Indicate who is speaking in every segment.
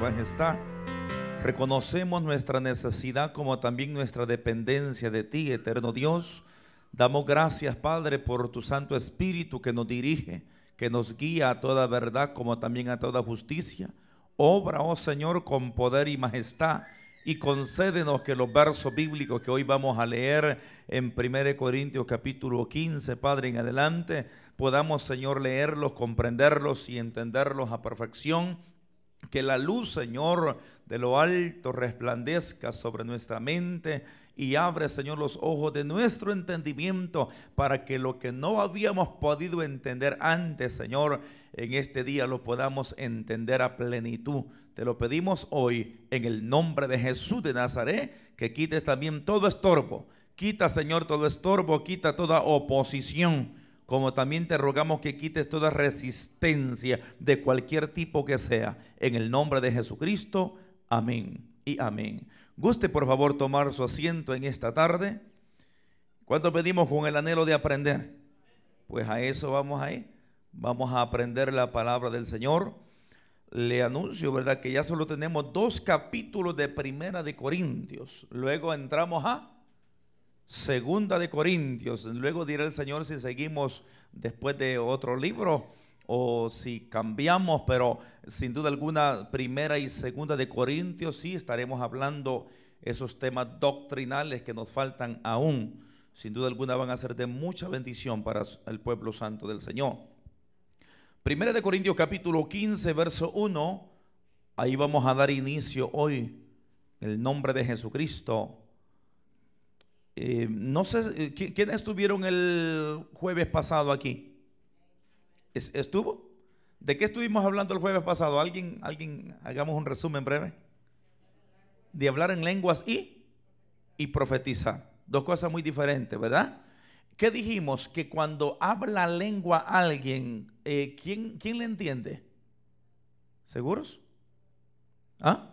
Speaker 1: majestad. Reconocemos nuestra necesidad como también nuestra dependencia de ti, eterno Dios. Damos gracias, Padre, por tu Santo Espíritu que nos dirige, que nos guía a toda verdad como también a toda justicia. Obra, oh Señor, con poder y majestad y concédenos que los versos bíblicos que hoy vamos a leer en 1 Corintios capítulo 15, Padre, en adelante, podamos, Señor, leerlos, comprenderlos y entenderlos a perfección que la luz, Señor, de lo alto resplandezca sobre nuestra mente y abre, Señor, los ojos de nuestro entendimiento para que lo que no habíamos podido entender antes, Señor, en este día lo podamos entender a plenitud. Te lo pedimos hoy en el nombre de Jesús de Nazaret, que quites también todo estorbo. Quita, Señor, todo estorbo, quita toda oposición como también te rogamos que quites toda resistencia de cualquier tipo que sea. En el nombre de Jesucristo, amén y amén. Guste por favor tomar su asiento en esta tarde. ¿Cuánto pedimos con el anhelo de aprender? Pues a eso vamos a ir. Vamos a aprender la palabra del Señor. Le anuncio, ¿verdad? Que ya solo tenemos dos capítulos de Primera de Corintios. Luego entramos a Segunda de Corintios. Luego dirá el Señor si seguimos después de otro libro o si cambiamos, pero sin duda alguna, primera y segunda de Corintios, sí estaremos hablando esos temas doctrinales que nos faltan aún. Sin duda alguna van a ser de mucha bendición para el pueblo santo del Señor. Primera de Corintios capítulo 15, verso 1. Ahí vamos a dar inicio hoy. En el nombre de Jesucristo. Eh, no sé, eh, ¿quiénes estuvieron el jueves pasado aquí? ¿Estuvo? ¿De qué estuvimos hablando el jueves pasado? ¿Alguien, alguien, hagamos un resumen breve? De hablar en lenguas y, y profetizar. Dos cosas muy diferentes, ¿verdad? ¿Qué dijimos? Que cuando habla lengua alguien, eh, ¿quién, ¿quién le entiende? ¿Seguros? ¿Ah?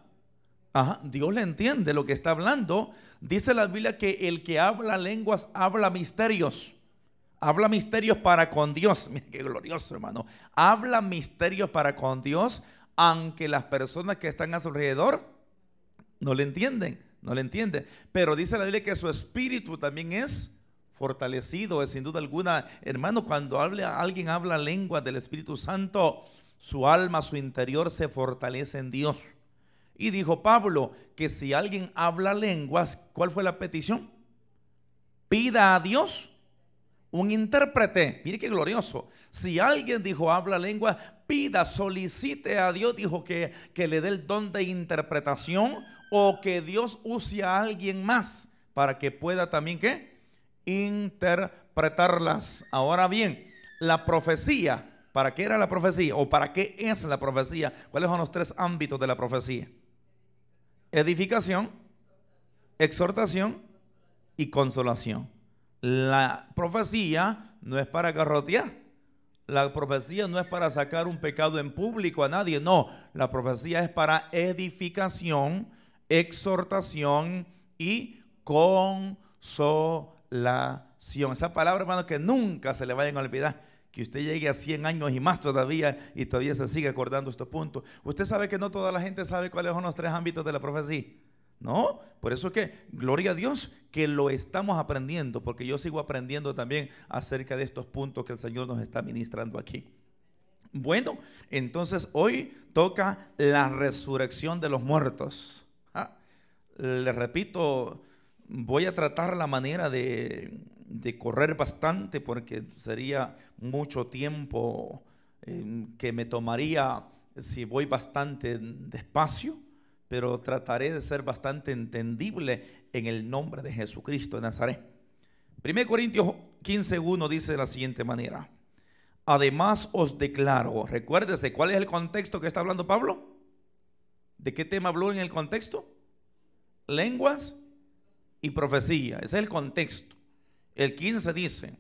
Speaker 1: Ajá, Dios le entiende lo que está hablando, Dice la Biblia que el que habla lenguas habla misterios. Habla misterios para con Dios. Mira qué glorioso, hermano. Habla misterios para con Dios, aunque las personas que están a su alrededor no le entienden, no le entienden. Pero dice la Biblia que su espíritu también es fortalecido, es sin duda alguna. Hermano, cuando alguien habla lenguas del Espíritu Santo, su alma, su interior se fortalece en Dios. Y dijo Pablo que si alguien habla lenguas, ¿cuál fue la petición? Pida a Dios un intérprete. Mire qué glorioso. Si alguien dijo habla lenguas, pida, solicite a Dios, dijo que, que le dé el don de interpretación o que Dios use a alguien más para que pueda también, ¿qué? Interpretarlas. Ahora bien, la profecía, ¿para qué era la profecía? ¿O para qué es la profecía? ¿Cuáles son los tres ámbitos de la profecía? edificación, exhortación y consolación. La profecía no es para garrotear. La profecía no es para sacar un pecado en público a nadie, no. La profecía es para edificación, exhortación y consolación. Esa palabra, hermano, que nunca se le vayan a olvidar que usted llegue a 100 años y más todavía y todavía se sigue acordando estos puntos. Usted sabe que no toda la gente sabe cuáles son los tres ámbitos de la profecía. No, por eso que, gloria a Dios, que lo estamos aprendiendo, porque yo sigo aprendiendo también acerca de estos puntos que el Señor nos está ministrando aquí. Bueno, entonces hoy toca la resurrección de los muertos. Ah, les repito, voy a tratar la manera de de correr bastante porque sería mucho tiempo em, que me tomaría si voy bastante despacio, pero trataré de ser bastante entendible en el nombre de Jesucristo de Nazaret. 1 Corintios 15.1 dice de la siguiente manera. Además os declaro, recuérdese, ¿cuál es el contexto que está hablando Pablo? ¿De qué tema habló en el contexto? Lenguas y profecía. Ese es el contexto. El 15 dice,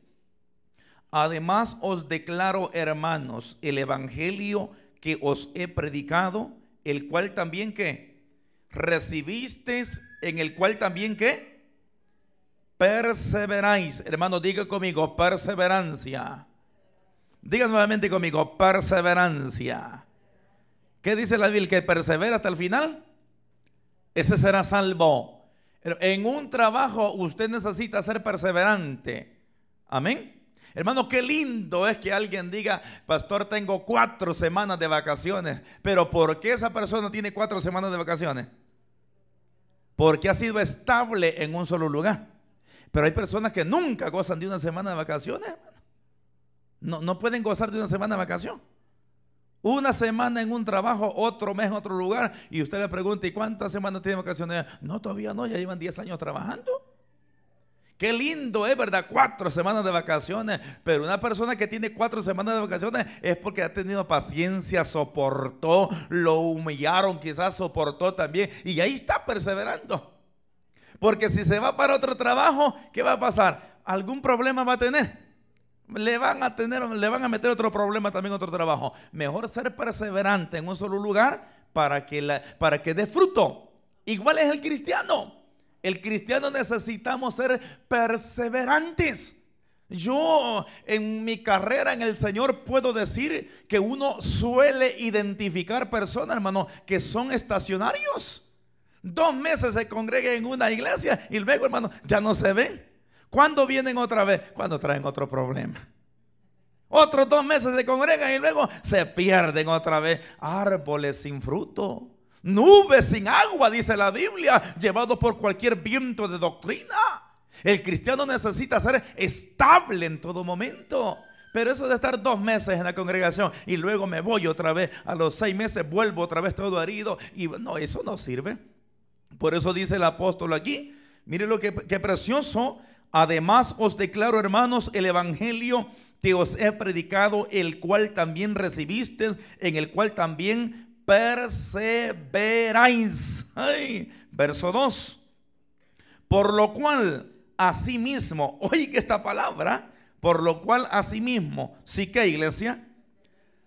Speaker 1: además os declaro hermanos el evangelio que os he predicado, el cual también que recibisteis, en el cual también que perseveráis. hermano diga conmigo, perseverancia. Diga nuevamente conmigo, perseverancia. ¿Qué dice la Biblia? Que persevera hasta el final, ese será salvo. En un trabajo usted necesita ser perseverante. Amén. Hermano, qué lindo es que alguien diga, pastor, tengo cuatro semanas de vacaciones. Pero ¿por qué esa persona tiene cuatro semanas de vacaciones? Porque ha sido estable en un solo lugar. Pero hay personas que nunca gozan de una semana de vacaciones, No, no pueden gozar de una semana de vacaciones. Una semana en un trabajo, otro mes en otro lugar, y usted le pregunta, ¿y cuántas semanas tiene vacaciones? No, todavía no, ya llevan 10 años trabajando. Qué lindo es, ¿eh? ¿verdad? Cuatro semanas de vacaciones. Pero una persona que tiene cuatro semanas de vacaciones es porque ha tenido paciencia, soportó, lo humillaron, quizás soportó también. Y ahí está perseverando. Porque si se va para otro trabajo, ¿qué va a pasar? Algún problema va a tener le van a tener, le van a meter otro problema también, otro trabajo. Mejor ser perseverante en un solo lugar para que, la, para que dé fruto. Igual es el cristiano. El cristiano necesitamos ser perseverantes. Yo en mi carrera en el Señor puedo decir que uno suele identificar personas, hermano, que son estacionarios. Dos meses se congregue en una iglesia y luego, hermano, ya no se ve. ¿Cuándo vienen otra vez? Cuando traen otro problema. Otros dos meses se congregan y luego se pierden otra vez. Árboles sin fruto, nubes sin agua, dice la Biblia, llevados por cualquier viento de doctrina. El cristiano necesita ser estable en todo momento. Pero eso de estar dos meses en la congregación y luego me voy otra vez, a los seis meses vuelvo otra vez todo herido, y no, eso no sirve. Por eso dice el apóstol aquí, mire lo que, que precioso Además os declaro, hermanos, el Evangelio que os he predicado, el cual también recibiste, en el cual también perseveráis. verso 2. Por lo cual, asimismo, oiga esta palabra, por lo cual asimismo, sí que iglesia,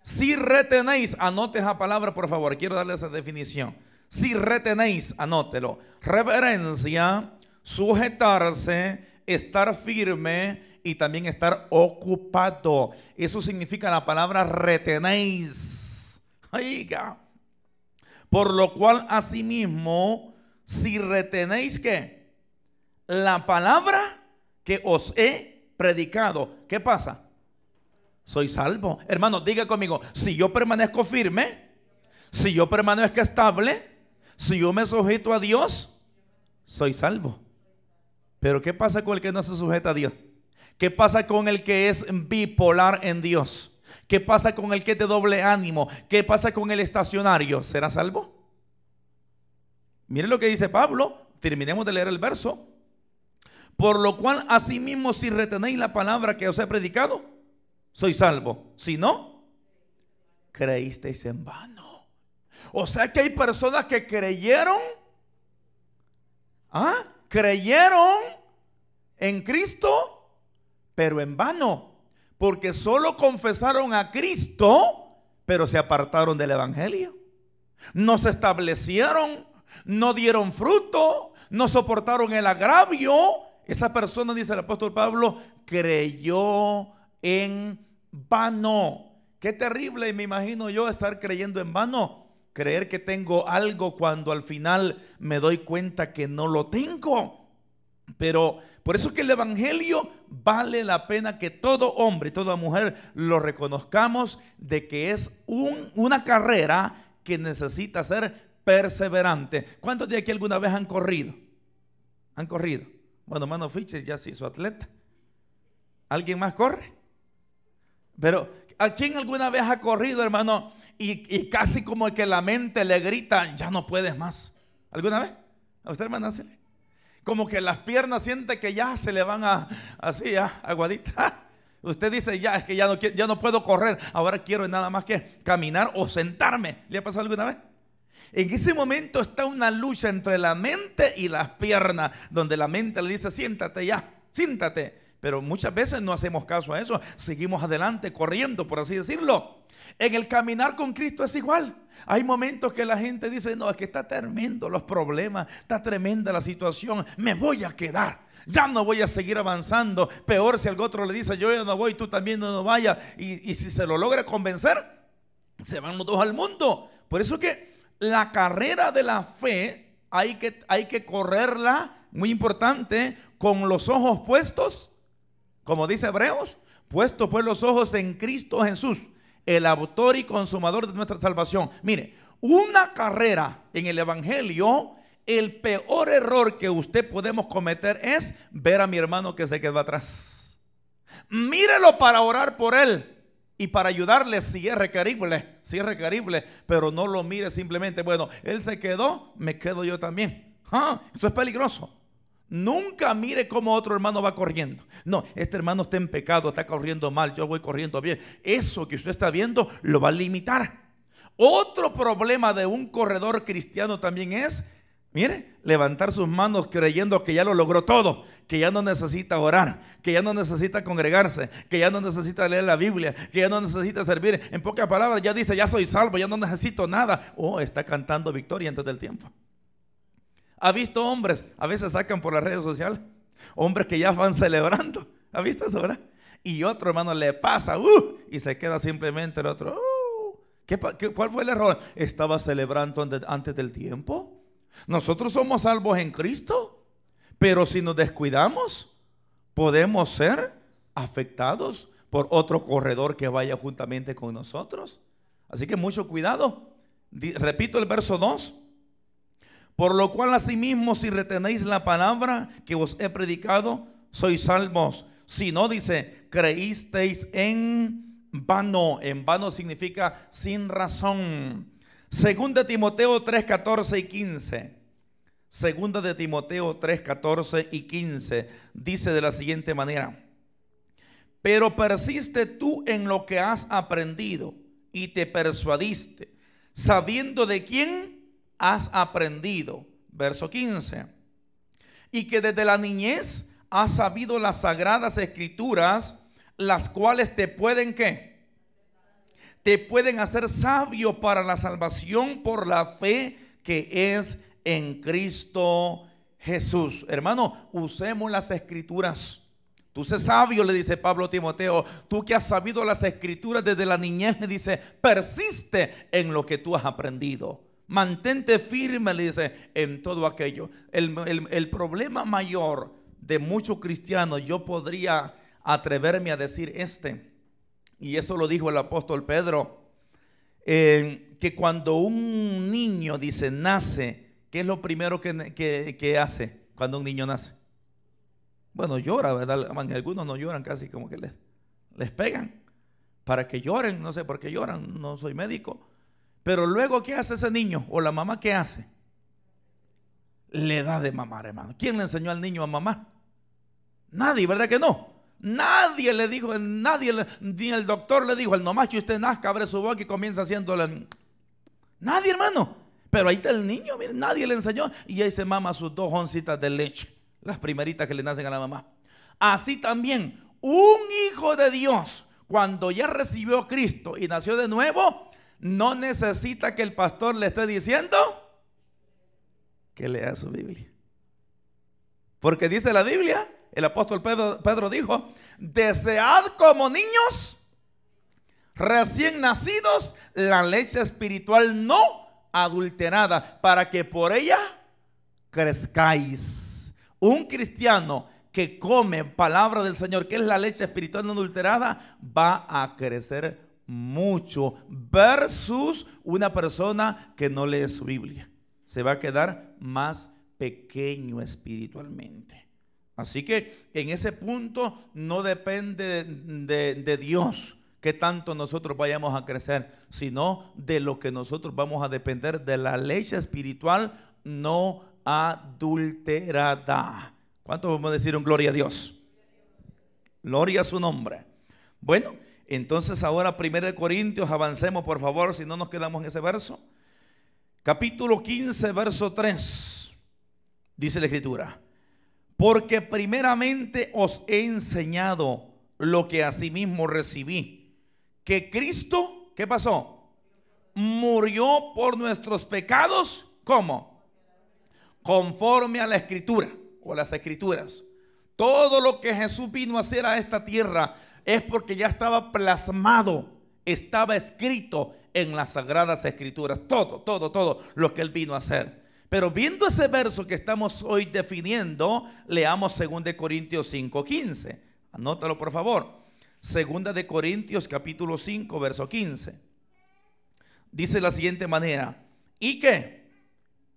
Speaker 1: si retenéis, anote esa palabra por favor, quiero darle esa definición. Si retenéis, anótelo. Reverencia, sujetarse, estar firme y también estar ocupado. Eso significa la palabra retenéis. Oiga. Por lo cual, asimismo, si retenéis que la palabra que os he predicado, ¿qué pasa? Soy salvo. Hermano, diga conmigo, si yo permanezco firme, si yo permanezco estable, si yo me sujeto a Dios, soy salvo. Pero ¿qué pasa con el que no se sujeta a Dios? ¿Qué pasa con el que es bipolar en Dios? ¿Qué pasa con el que te doble ánimo? ¿Qué pasa con el estacionario? ¿Será salvo? Miren lo que dice Pablo. Terminemos de leer el verso. Por lo cual, asimismo, si retenéis la palabra que os he predicado, soy salvo. Si no, creísteis en vano. O sea que hay personas que creyeron. ¿Ah? creyeron en Cristo, pero en vano, porque solo confesaron a Cristo, pero se apartaron del Evangelio. No se establecieron, no dieron fruto, no soportaron el agravio. Esa persona, dice el apóstol Pablo, creyó en vano. Qué terrible, me imagino yo, estar creyendo en vano creer que tengo algo cuando al final me doy cuenta que no lo tengo. Pero por eso es que el Evangelio vale la pena que todo hombre y toda mujer lo reconozcamos de que es un, una carrera que necesita ser perseverante. ¿Cuántos de aquí alguna vez han corrido? Han corrido. Bueno, Mano Fiches ya se hizo atleta. ¿Alguien más corre? Pero, ¿a quién alguna vez ha corrido, hermano? y, casi como que la mente le grita, ya no puedes más. ¿Alguna vez? ¿A usted, hermana, Como que las piernas siente que ya se le van a, así, ya, aguadita. Usted dice, ya, es que ya no, ya no puedo correr, ahora quiero nada más que caminar o sentarme. ¿Le ha pasado alguna vez? En ese momento está una lucha entre la mente y las piernas, donde la mente le dice, siéntate ya, siéntate. Pero muchas veces no hacemos caso a eso, seguimos adelante, corriendo, por así decirlo. En el caminar con Cristo es igual. Hay momentos que la gente dice, no, es que está tremendo los problemas, está tremenda la situación, me voy a quedar. Ya no voy a seguir avanzando. Peor si al otro le dice, yo ya no voy, tú también no, no vayas. Y, si se lo logra convencer, se van los dos al mundo. Por eso que la carrera de la fe hay que, hay que correrla, muy importante, con los ojos puestos como dice Hebreos, puesto pues los ojos en Cristo Jesús, el autor y consumador de nuestra salvación. Mire, una carrera en el Evangelio, el peor error que usted podemos cometer es ver a mi hermano que se quedó atrás. Mírelo para orar por él y para ayudarle si es requerible, si es requerible, pero no lo mire simplemente, bueno, él se quedó, me quedo yo también. Ah, eso es peligroso. Nunca mire cómo otro hermano va corriendo. No, este hermano está en pecado, está corriendo mal, yo voy corriendo bien. Eso que usted está viendo lo va a limitar. Otro problema de un corredor cristiano también es, mire, levantar sus manos creyendo que ya lo logró todo, que ya no necesita orar, que ya no necesita congregarse, que ya no necesita leer la Biblia, que ya no necesita servir. En pocas palabras, ya dice, ya soy salvo, ya no necesito nada. O oh, está cantando victoria antes del tiempo. ¿Ha visto hombres? A veces sacan por las redes sociales. Hombres que ya van celebrando. ¿Ha visto eso, verdad? Y otro hermano le pasa, uh, y se queda simplemente el otro, uh. cuál fue el error? Estaba celebrando antes del tiempo. Nosotros somos salvos en Cristo, pero si nos descuidamos, podemos ser afectados por otro corredor que vaya juntamente con nosotros. Así que mucho cuidado. Repito el verso 2. Por lo cual asimismo si retenéis la palabra que os he predicado, sois salvos. Si no, dice, creísteis en vano. En vano significa sin razón. Segunda de Timoteo 3, 14 y 15. Segunda de Timoteo 3, 14 y 15 dice de la siguiente manera. Pero persiste tú en lo que has aprendido y te persuadiste, sabiendo de quién has aprendido, verso 15, y que desde la niñez has sabido las sagradas escrituras, las cuales te pueden qué? Te pueden hacer sabio para la salvación por la fe que es en Cristo Jesús. Hermano, usemos las escrituras. Tú sé sabio, le dice Pablo a Timoteo, tú que has sabido las escrituras desde la niñez, le dice, persiste en lo que tú has aprendido. Mantente firme, le dice, en todo aquello. El, problema mayor de muchos cristianos, yo podría atreverme a decir este, y eso lo dijo el apóstol Pedro, eh, que cuando un niño dice, nace, ¿qué es lo primero que, que hace cuando un niño nace? Bueno, llora, ¿verdad? Algunos no lloran casi como que les, les pegan para que lloren, no sé por qué lloran, no soy médico, pero luego, ¿qué hace ese niño? ¿O la mamá qué hace? Le da de mamar, hermano. ¿Quién le enseñó al niño a mamar? Nadie, ¿verdad que no? Nadie le dijo, nadie, ni el doctor le dijo, el nomás que usted nazca, abre su boca y comienza la. Nadie, hermano. Pero ahí está el niño, mire, nadie le enseñó. Y ahí se mama sus dos oncitas de leche, las primeritas que le nacen a la mamá. Así también, un hijo de Dios, cuando ya recibió Cristo y nació de nuevo, no necesita que el pastor le esté diciendo que lea su Biblia. Porque dice la Biblia, el apóstol Pedro, dijo, desead como niños recién nacidos la leche espiritual no adulterada para que por ella crezcáis. Un cristiano que come palabra del Señor, que es la leche espiritual no adulterada, va a crecer mucho versus una persona que no lee su Biblia. Se va a quedar más pequeño espiritualmente. Así que en ese punto no depende de, Dios que tanto nosotros vayamos a crecer, sino de lo que nosotros vamos a depender de la leche espiritual no adulterada. cuánto vamos a decir un gloria a Dios? Gloria a su nombre. Bueno, entonces ahora 1 Corintios, avancemos por favor, si no nos quedamos en ese verso. Capítulo 15, verso 3, dice la escritura. Porque primeramente os he enseñado lo que asimismo recibí. Que Cristo, ¿qué pasó? Murió por nuestros pecados. ¿Cómo? Conforme a la escritura o las escrituras. Todo lo que Jesús vino a hacer a esta tierra es porque ya estaba plasmado, estaba escrito en las sagradas escrituras, todo, todo, todo lo que él vino a hacer. Pero viendo ese verso que estamos hoy definiendo, leamos 2 de Corintios 5:15. Anótalo por favor. segunda de Corintios capítulo 5, verso 15. Dice de la siguiente manera, ¿y qué?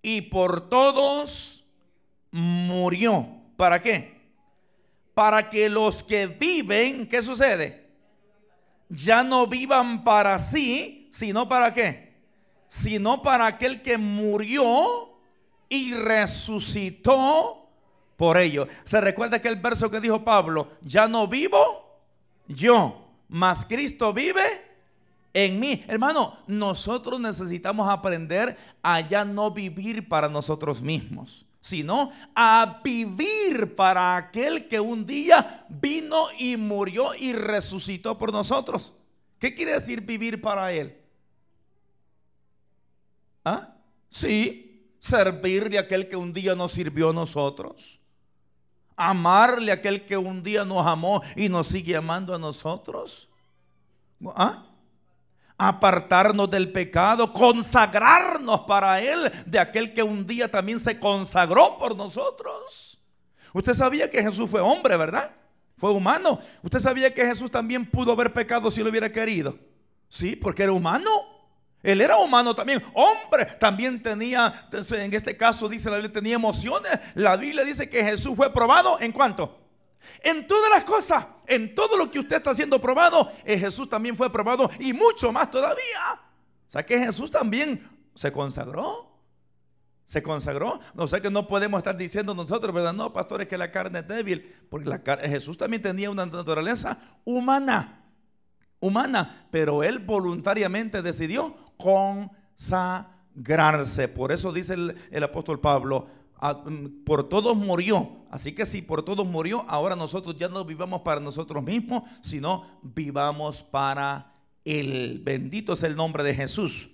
Speaker 1: Y por todos murió. ¿Para qué? para que los que viven, ¿qué sucede? Ya no vivan para sí, sino para qué? Sino para aquel que murió y resucitó por ellos. Se recuerda aquel verso que dijo Pablo, ya no vivo yo, mas Cristo vive en mí. Hermano, nosotros necesitamos aprender a ya no vivir para nosotros mismos sino a vivir para aquel que un día vino y murió y resucitó por nosotros. ¿Qué quiere decir vivir para Él? ¿Ah? Sí, servirle a aquel que un día nos sirvió a nosotros. Amarle a aquel que un día nos amó y nos sigue amando a nosotros. ¿Ah? apartarnos del pecado, consagrarnos para Él, de aquel que un día también se consagró por nosotros. Usted sabía que Jesús fue hombre, ¿verdad? Fue humano. Usted sabía que Jesús también pudo haber pecado si lo hubiera querido. Sí, porque era humano. Él era humano también, hombre, también tenía, en este caso dice la Biblia, tenía emociones. La Biblia dice que Jesús fue probado en cuanto, en todas las cosas, en todo lo que usted está siendo probado, eh, Jesús también fue probado y mucho más todavía. O sea que Jesús también se consagró. Se consagró. No sé que no podemos estar diciendo nosotros, ¿verdad? No, pastores, que la carne es débil. Porque Jesús también tenía una naturaleza humana. Humana. Pero él voluntariamente decidió consagrarse. Por eso dice el, el apóstol Pablo, Mm, por todos murió. Así que si por todos murió, ahora nosotros ya no vivamos para nosotros mismos, sino vivamos para Él. Bendito es el nombre de Jesús.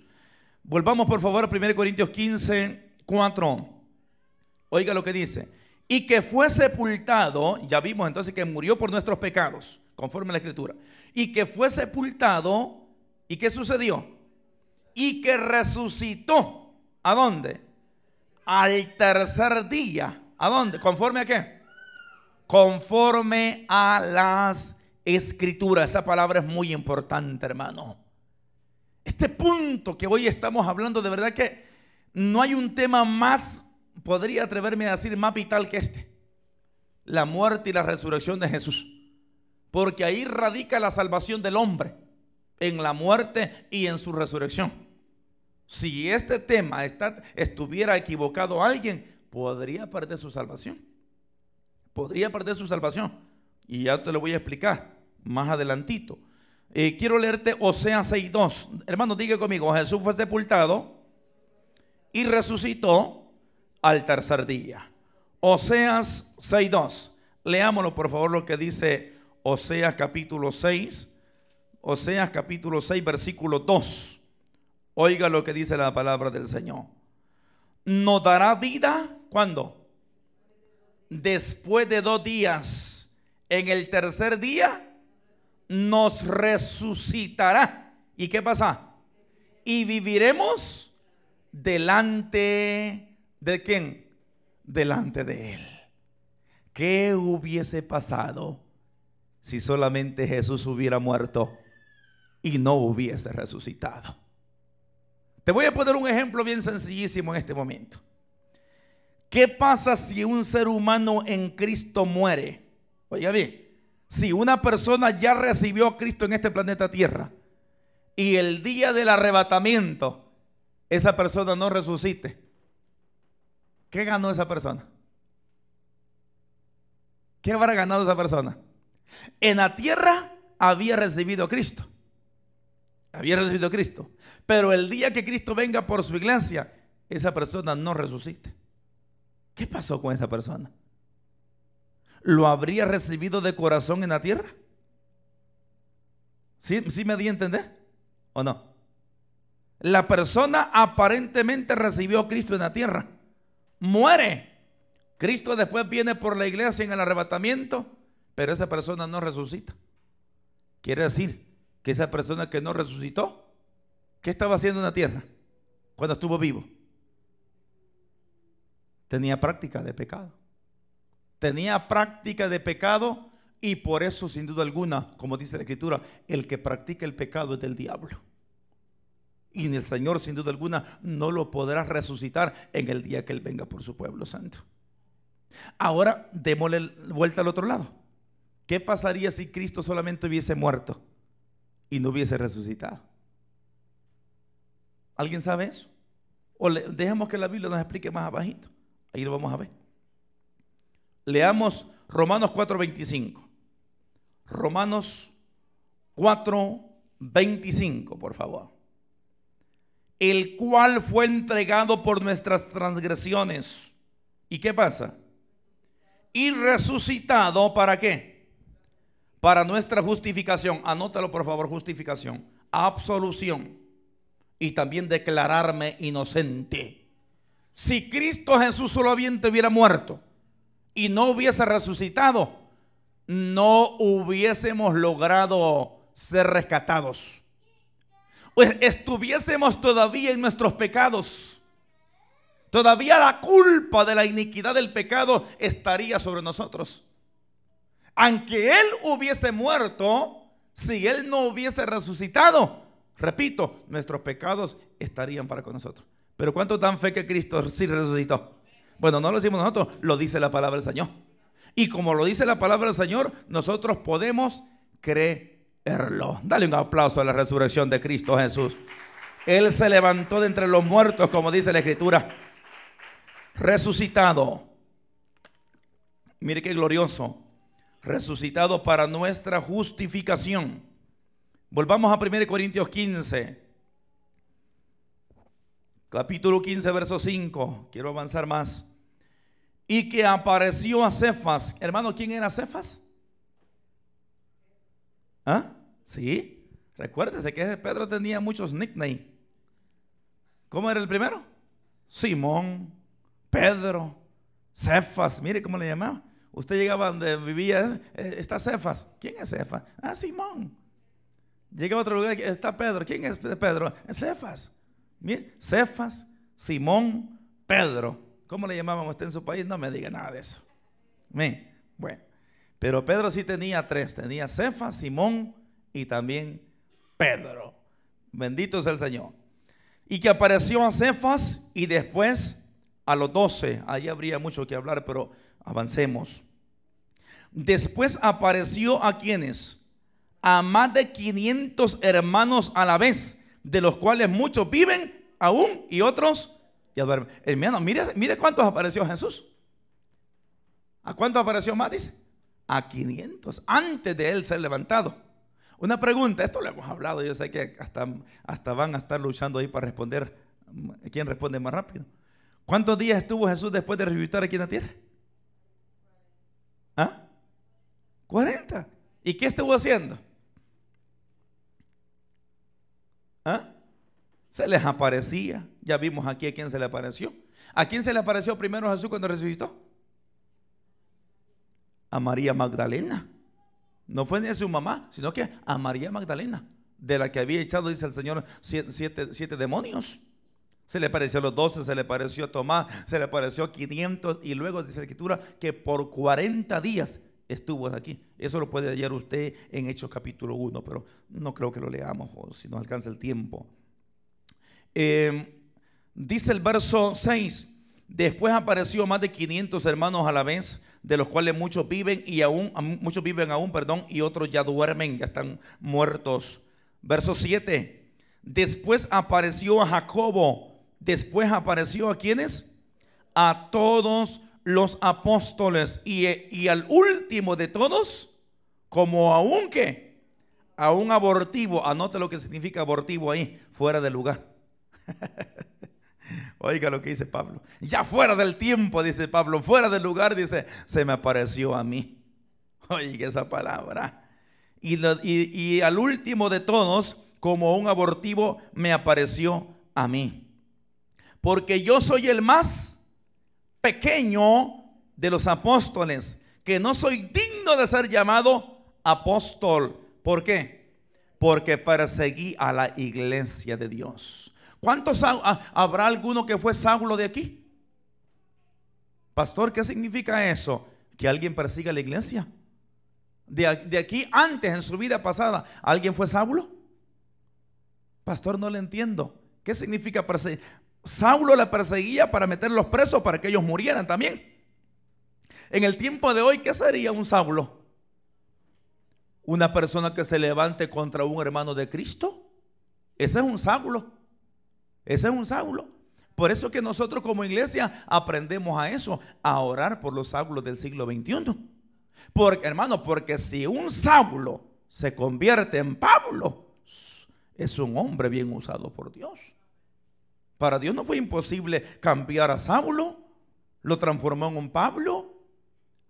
Speaker 1: Volvamos por favor a 1 Corintios 15, 4. Oiga lo que dice. Y que fue sepultado, ya vimos entonces que murió por nuestros pecados, conforme a la escritura. Y que fue sepultado, ¿y qué sucedió? Y que resucitó. ¿A dónde? al tercer día. ¿A dónde? ¿Conforme a qué? Conforme a las escrituras. Esa palabra es muy importante, hermano. Este punto que hoy estamos hablando, de verdad que no hay un tema más, podría atreverme a decir, más vital que este. La muerte y la resurrección de Jesús. Porque ahí radica la salvación del hombre, en la muerte y en su resurrección. Si este tema está, estuviera equivocado alguien, podría perder su salvación. Podría perder su salvación. Y ya te lo voy a explicar más adelantito. Eh, quiero leerte Oseas 6.2. Hermano, diga conmigo, Jesús fue sepultado y resucitó al tercer día. Oseas 6.2. Leámoslo por favor lo que dice Oseas capítulo 6. Oseas capítulo 6, versículo 2. Oiga lo que dice la palabra del Señor. Nos dará vida cuando? Después de dos días. En el tercer día nos resucitará. ¿Y qué pasa? Y viviremos delante de quién? Delante de Él. ¿Qué hubiese pasado si solamente Jesús hubiera muerto y no hubiese resucitado? Te voy a poner un ejemplo bien sencillísimo en este momento. ¿Qué pasa si un ser humano en Cristo muere? Oiga bien, si una persona ya recibió a Cristo en este planeta Tierra y el día del arrebatamiento esa persona no resucite, ¿qué ganó esa persona? ¿Qué habrá ganado esa persona? En la tierra había recibido a Cristo había recibido a Cristo. Pero el día que Cristo venga por su iglesia, esa persona no resucita. ¿Qué pasó con esa persona? ¿Lo habría recibido de corazón en la tierra? ¿Sí, me di a entender? ¿O no? La persona aparentemente recibió a Cristo en la tierra. Muere. Cristo después viene por la iglesia en el arrebatamiento, pero esa persona no resucita. Quiere decir que esa persona que no resucitó, ¿qué estaba haciendo en la tierra cuando estuvo vivo? Tenía práctica de pecado. Tenía práctica de pecado y por eso, sin duda alguna, como dice la Escritura, el que practica el pecado es del diablo. Y en el Señor, sin duda alguna, no lo podrá resucitar en el día que Él venga por su pueblo santo. Ahora, démosle vuelta al otro lado. ¿Qué pasaría si Cristo solamente hubiese muerto? y no hubiese resucitado. ¿Alguien sabe eso? O dejemos que la Biblia nos explique más abajito. Ahí lo vamos a ver. Leamos Romanos 4:25. Romanos 4:25, por favor. El cual fue entregado por nuestras transgresiones. ¿Y qué pasa? Y resucitado para qué? para nuestra justificación, anótalo por favor, justificación, absolución y también declararme inocente. Si Cristo Jesús solamente hubiera muerto y no hubiese resucitado, no hubiésemos logrado ser rescatados. Pues estuviésemos todavía en nuestros pecados. Todavía la culpa de la iniquidad del pecado estaría sobre nosotros aunque él hubiese muerto, si él no hubiese resucitado, repito, nuestros pecados estarían para con nosotros. Pero cuánto dan fe que Cristo sí resucitó? Bueno, no lo decimos nosotros, lo dice la palabra del Señor. Y como lo dice la palabra del Señor, nosotros podemos creerlo. Dale un aplauso a la resurrección de Cristo Jesús. Él se levantó de entre los muertos, como dice la Escritura. Resucitado. Mire qué glorioso resucitado para nuestra justificación. Volvamos a 1 Corintios 15, capítulo 15, verso 5. Quiero avanzar más. Y que apareció a Cefas. Hermano, ¿quién era Cefas? ¿Ah? Sí. Recuérdese que Pedro tenía muchos nicknames. ¿Cómo era el primero? Simón, Pedro, Cefas. Mire cómo le llamaba. Usted llegaba donde vivía, eh, está Cefas. ¿Quién es Cefas? Ah, Simón. llega a otro lugar, está Pedro. ¿Quién es Pedro? Cefas. Miren, Cefas, Simón, Pedro. ¿Cómo le llamaban usted en su país? No me diga nada de eso. Miren, bueno. Pero Pedro sí tenía tres. Tenía Cefas, Simón y también Pedro. Bendito es el Señor. Y que apareció a Cefas y después a los doce. Ahí habría mucho que hablar, pero Avancemos. Después apareció a quienes? A más de 500 hermanos a la vez, de los cuales muchos viven aún y otros ya duermen. Hermano, mire, mire cuántos apareció Jesús. ¿A cuántos apareció más? Dice. A 500, antes de él ser levantado. Una pregunta, esto lo hemos hablado, yo sé que hasta, hasta van a estar luchando ahí para responder quién responde más rápido. ¿Cuántos días estuvo Jesús después de resucitar aquí en la tierra? ¿Ah? 40. ¿Y qué estuvo haciendo? ¿Ah? Se les aparecía. Ya vimos aquí a quién se le apareció. ¿A quién se le apareció primero Jesús cuando resucitó? A María Magdalena. No fue ni a su mamá, sino que a María Magdalena, de la que había echado, dice el Señor, siete, siete demonios. Se le pareció a los doce, se le pareció a Tomás, se le pareció a 500 y luego dice la escritura que por 40 días estuvo aquí. Eso lo puede hallar usted en Hechos capítulo 1, pero no creo que lo leamos o si nos alcanza el tiempo. Em, dice el verso 6, después apareció más de 500 hermanos a la vez, de los cuales muchos viven y aún, muchos viven aún, perdón, y otros ya duermen, ya están muertos. Verso 7, después apareció a Jacobo, Después apareció a quienes? A todos los apóstoles y, al último de todos, como a un que, a un abortivo. Anote lo que significa abortivo ahí, fuera de lugar. Oiga lo que dice Pablo. Ya fuera del tiempo, dice Pablo, fuera del lugar, dice, se me apareció a mí. Oiga esa palabra. Y, y al último de todos, como un abortivo, me apareció a mí porque yo soy el más pequeño de los apóstoles, que no soy digno de ser llamado apóstol. ¿Por qué? Porque perseguí a la iglesia de Dios. ¿Cuántos habrá alguno que fue Saulo de aquí? Pastor, ¿qué significa eso? Que alguien persiga a la iglesia. De, aquí antes, en su vida pasada, ¿alguien fue Saulo? Pastor, no le entiendo. ¿Qué significa perseguir? Saulo la perseguía para meterlos presos para que ellos murieran también. En el tiempo de hoy, ¿qué sería un Saulo? Una persona que se levante contra un hermano de Cristo. Ese es un Saulo. Ese es un Saulo. Por eso que nosotros como iglesia aprendemos a eso, a orar por los Saulos del siglo XXI. Porque, hermano, porque si un Saulo se convierte en Pablo, es un hombre bien usado por Dios. Para Dios no fue imposible cambiar a Saulo, lo transformó en un Pablo.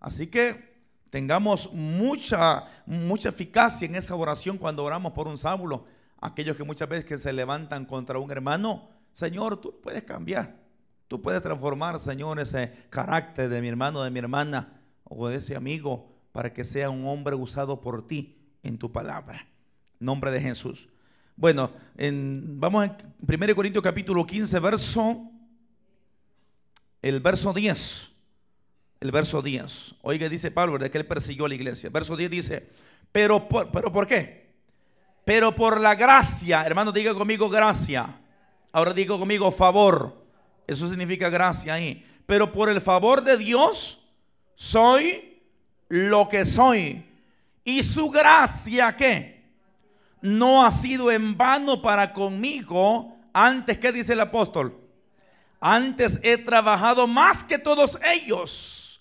Speaker 1: Así que tengamos mucha, mucha eficacia en esa oración cuando oramos por un Saulo. Aquellos que muchas veces que se levantan contra un hermano, Señor, tú puedes cambiar. Tú puedes transformar, Señor, ese carácter de mi hermano, de mi hermana o de ese amigo para que sea un hombre usado por ti en tu palabra. nombre de Jesús. Bueno, vamos a 1 Corintios capítulo 15, verso, el verso 10. El verso 10. Oiga, dice Pablo, de Que él persiguió a la iglesia. Verso 10 dice, pero por, pero ¿por qué? Pero por la gracia, hermano, diga conmigo gracia. Ahora digo conmigo favor. Eso significa gracia ahí. Pero por el favor de Dios, soy lo que soy. Y su gracia, ¿qué? no ha sido en vano para conmigo. Antes, ¿qué dice el apóstol? Antes he trabajado más que todos ellos.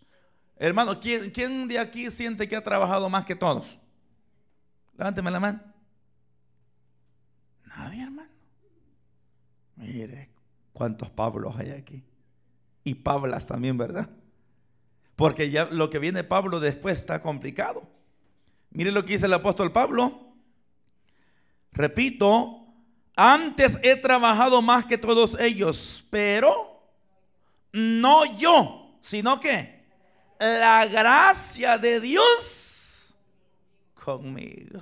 Speaker 1: Hermano, ¿quién, quién de aquí siente que ha trabajado más que todos? Levánteme la mano. Nadie, hermano. Mire, cuántos Pablos hay aquí. Y Pablas también, ¿verdad? Porque ya lo que viene Pablo después está complicado. Mire lo que dice el apóstol Pablo Repito, antes he trabajado más que todos ellos, pero no yo, sino que la gracia de Dios conmigo.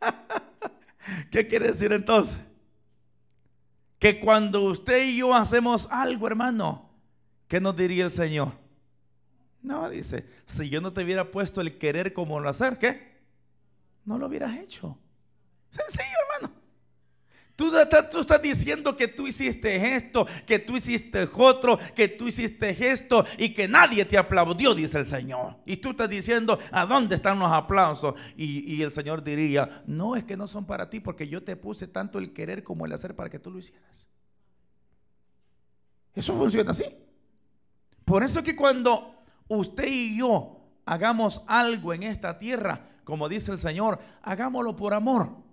Speaker 1: ¿Qué quiere decir entonces? Que cuando usted y yo hacemos algo, hermano, ¿qué nos diría el Señor? No, dice, si yo no te hubiera puesto el querer como lo hacer, ¿qué? No lo hubieras hecho. Sencillo, hermano. Tú, estás diciendo que tú hiciste esto, que tú hiciste otro, que tú hiciste esto y que nadie te aplaudió, dice el Señor. Y tú estás diciendo, ¿a dónde están los aplausos? Y, y el Señor diría, no, es que no son para ti porque yo te puse tanto el querer como el hacer para que tú lo hicieras. Eso funciona así. Por eso es que cuando usted y yo hagamos algo en esta tierra, como dice el Señor, hagámoslo por amor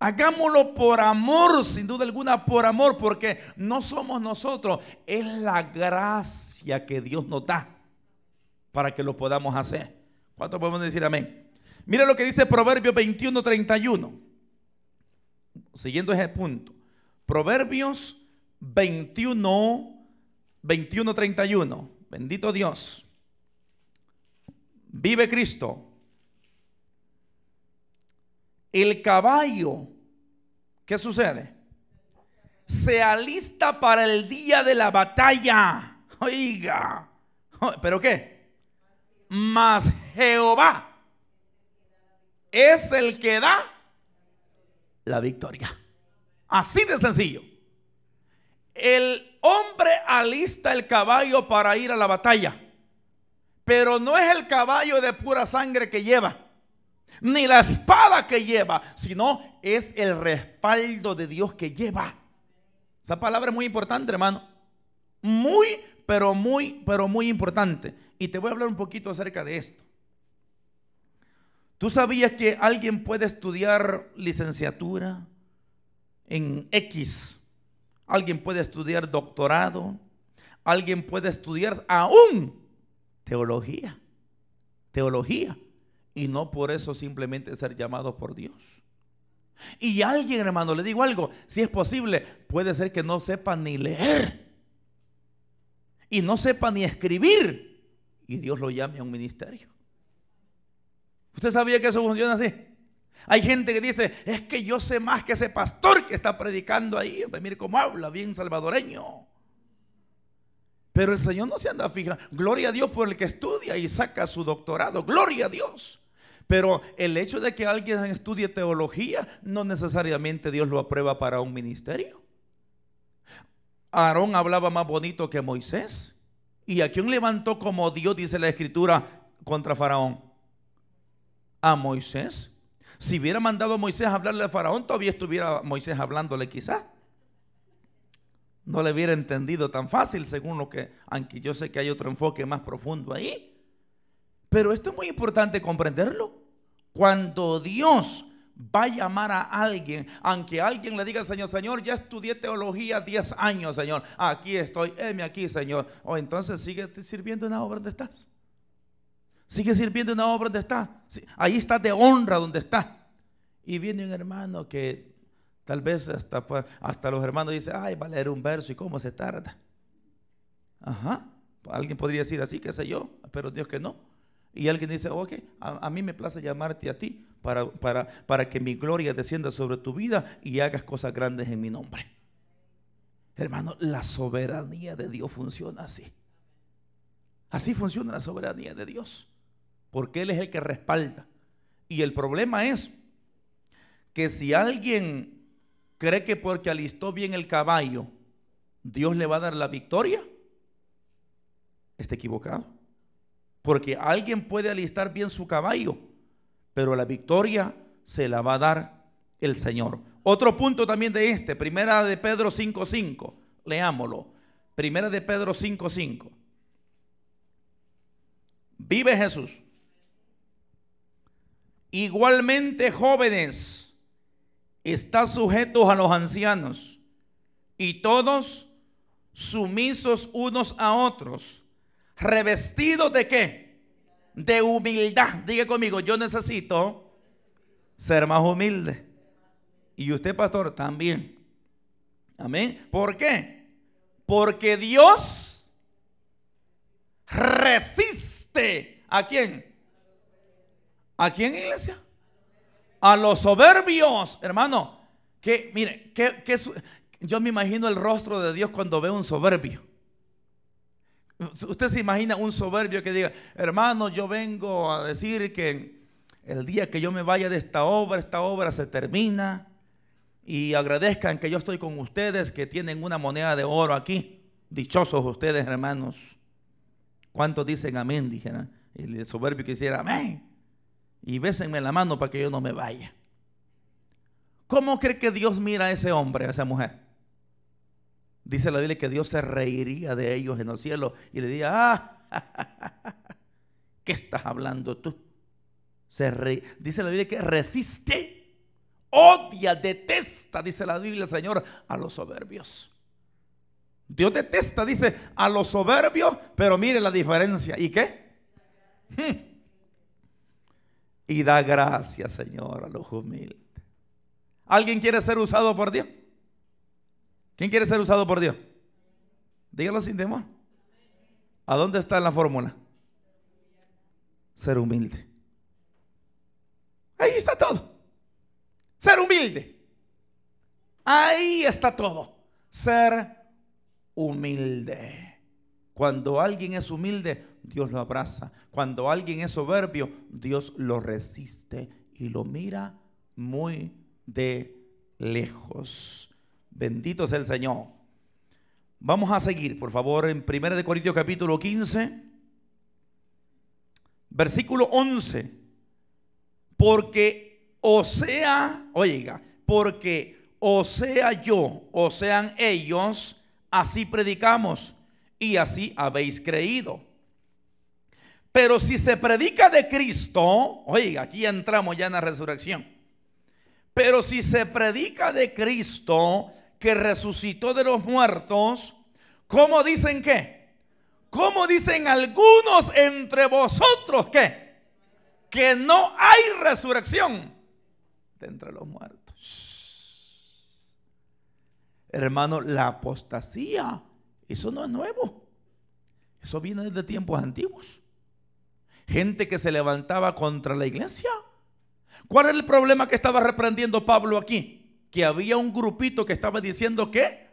Speaker 1: Hagámoslo por amor, sin duda alguna, por amor, porque no somos nosotros, es la gracia que Dios nos da para que lo podamos hacer. ¿Cuánto podemos decir amén? Mira lo que dice Proverbios 21, 31. Siguiendo ese punto. Proverbios 21, 21, 31. Bendito Dios. Vive Cristo el caballo, ¿qué sucede? Se alista para el día de la batalla. Oiga, ¿pero qué? Mas Jehová es el que da la victoria. Así de sencillo. El hombre alista el caballo para ir a la batalla, pero no es el caballo de pura sangre que lleva ni la espada que lleva, sino es el respaldo de Dios que lleva. Esa palabra es muy importante, hermano. Muy, pero muy, pero muy importante. Y te voy a hablar un poquito acerca de esto. ¿Tú sabías que alguien puede estudiar licenciatura en X? Alguien puede estudiar doctorado. Alguien puede estudiar aún teología. Teología y no por eso simplemente ser llamado por Dios. Y alguien, hermano, le digo algo, si es posible, puede ser que no sepa ni leer y no sepa ni escribir y Dios lo llame a un ministerio. ¿Usted sabía que eso funciona así? Hay gente que dice, es que yo sé más que ese pastor que está predicando ahí. Mire cómo habla, bien salvadoreño. Pero el Señor no se anda fija. Gloria a Dios por el que estudia y saca su doctorado. Gloria a Dios. Pero el hecho de que alguien estudie teología no necesariamente Dios lo aprueba para un ministerio. Aarón hablaba más bonito que Moisés. ¿Y a quién levantó como Dios, dice la escritura, contra Faraón? A Moisés. Si hubiera mandado a Moisés a hablarle a Faraón, todavía estuviera Moisés hablándole quizás. No le hubiera entendido tan fácil, según lo que, aunque yo sé que hay otro enfoque más profundo ahí. Pero esto es muy importante comprenderlo. Cuando Dios va a llamar a alguien, aunque alguien le diga al Señor, Señor, ya estudié teología 10 años, Señor, aquí estoy, heme aquí, Señor. O oh, entonces sigue sirviendo en la obra donde estás. Sigue sirviendo en la obra donde estás. Ahí está de honra donde está? Y viene un hermano que tal vez hasta, hasta los hermanos dicen, ay, va a leer un verso y cómo se tarda. Ajá. Alguien podría decir así, qué sé yo, pero Dios que no. Y alguien dice, ok, a, mí me place llamarte a ti para, para, para que mi gloria descienda sobre tu vida y hagas cosas grandes en mi nombre. Hermano, la soberanía de Dios funciona así. Así funciona la soberanía de Dios. Porque Él es el que respalda. Y el problema es que si alguien cree que porque alistó bien el caballo, Dios le va a dar la victoria, está equivocado. Porque alguien puede alistar bien su caballo, pero la victoria se la va a dar el Señor. Otro punto también de este, primera de Pedro 5.5, leámoslo. Primera de Pedro 5.5. Vive Jesús. Igualmente jóvenes, está sujetos a los ancianos y todos sumisos unos a otros revestido de qué? De humildad. Diga conmigo, yo necesito ser más humilde. Y usted, pastor, también. Amén. ¿Por qué? Porque Dios resiste a quién? ¿A quién, iglesia? A los soberbios, hermano. Que, mire, que, que, yo me imagino el rostro de Dios cuando veo un soberbio. Usted se imagina un soberbio que diga, hermano, yo vengo a decir que el día que yo me vaya de esta obra, esta obra se termina y agradezcan que yo estoy con ustedes, que tienen una moneda de oro aquí. Dichosos ustedes, hermanos. ¿Cuántos dicen amén? Dijera el soberbio que amén. Y bésenme la mano para que yo no me vaya. ¿Cómo cree que Dios mira a ese hombre, a esa mujer? Dice la Biblia que Dios se reiría de ellos en los cielo y le diría, ah, ¿qué estás hablando tú? Se Dice la Biblia que resiste, odia, detesta, dice la Biblia, Señor, a los soberbios. Dios detesta, dice, a los soberbios, pero mire la diferencia. ¿Y qué? Hmm. y da gracias, Señor, a los humildes. ¿Alguien quiere ser usado por Dios? ¿Quién quiere ser usado por Dios? Dígalo sin temor. ¿A dónde está la fórmula? Ser humilde. Ahí está todo. Ser humilde. Ahí está todo. Ser humilde. Cuando alguien es humilde, Dios lo abraza. Cuando alguien es soberbio, Dios lo resiste y lo mira muy de lejos. Bendito es el Señor. Vamos a seguir, por favor, en 1 Corintios capítulo 15, versículo 11. Porque o sea, oiga, porque o sea yo, o sean ellos, así predicamos y así habéis creído. Pero si se predica de Cristo, oiga, aquí entramos ya en la resurrección. Pero si se predica de Cristo que resucitó de los muertos, ¿cómo dicen que ¿Cómo dicen algunos entre vosotros que Que no hay resurrección de entre los muertos. Hermano, la apostasía, eso no es nuevo. Eso viene desde tiempos antiguos. Gente que se levantaba contra la iglesia. ¿Cuál es el problema que estaba reprendiendo Pablo aquí? que había un grupito que estaba diciendo que,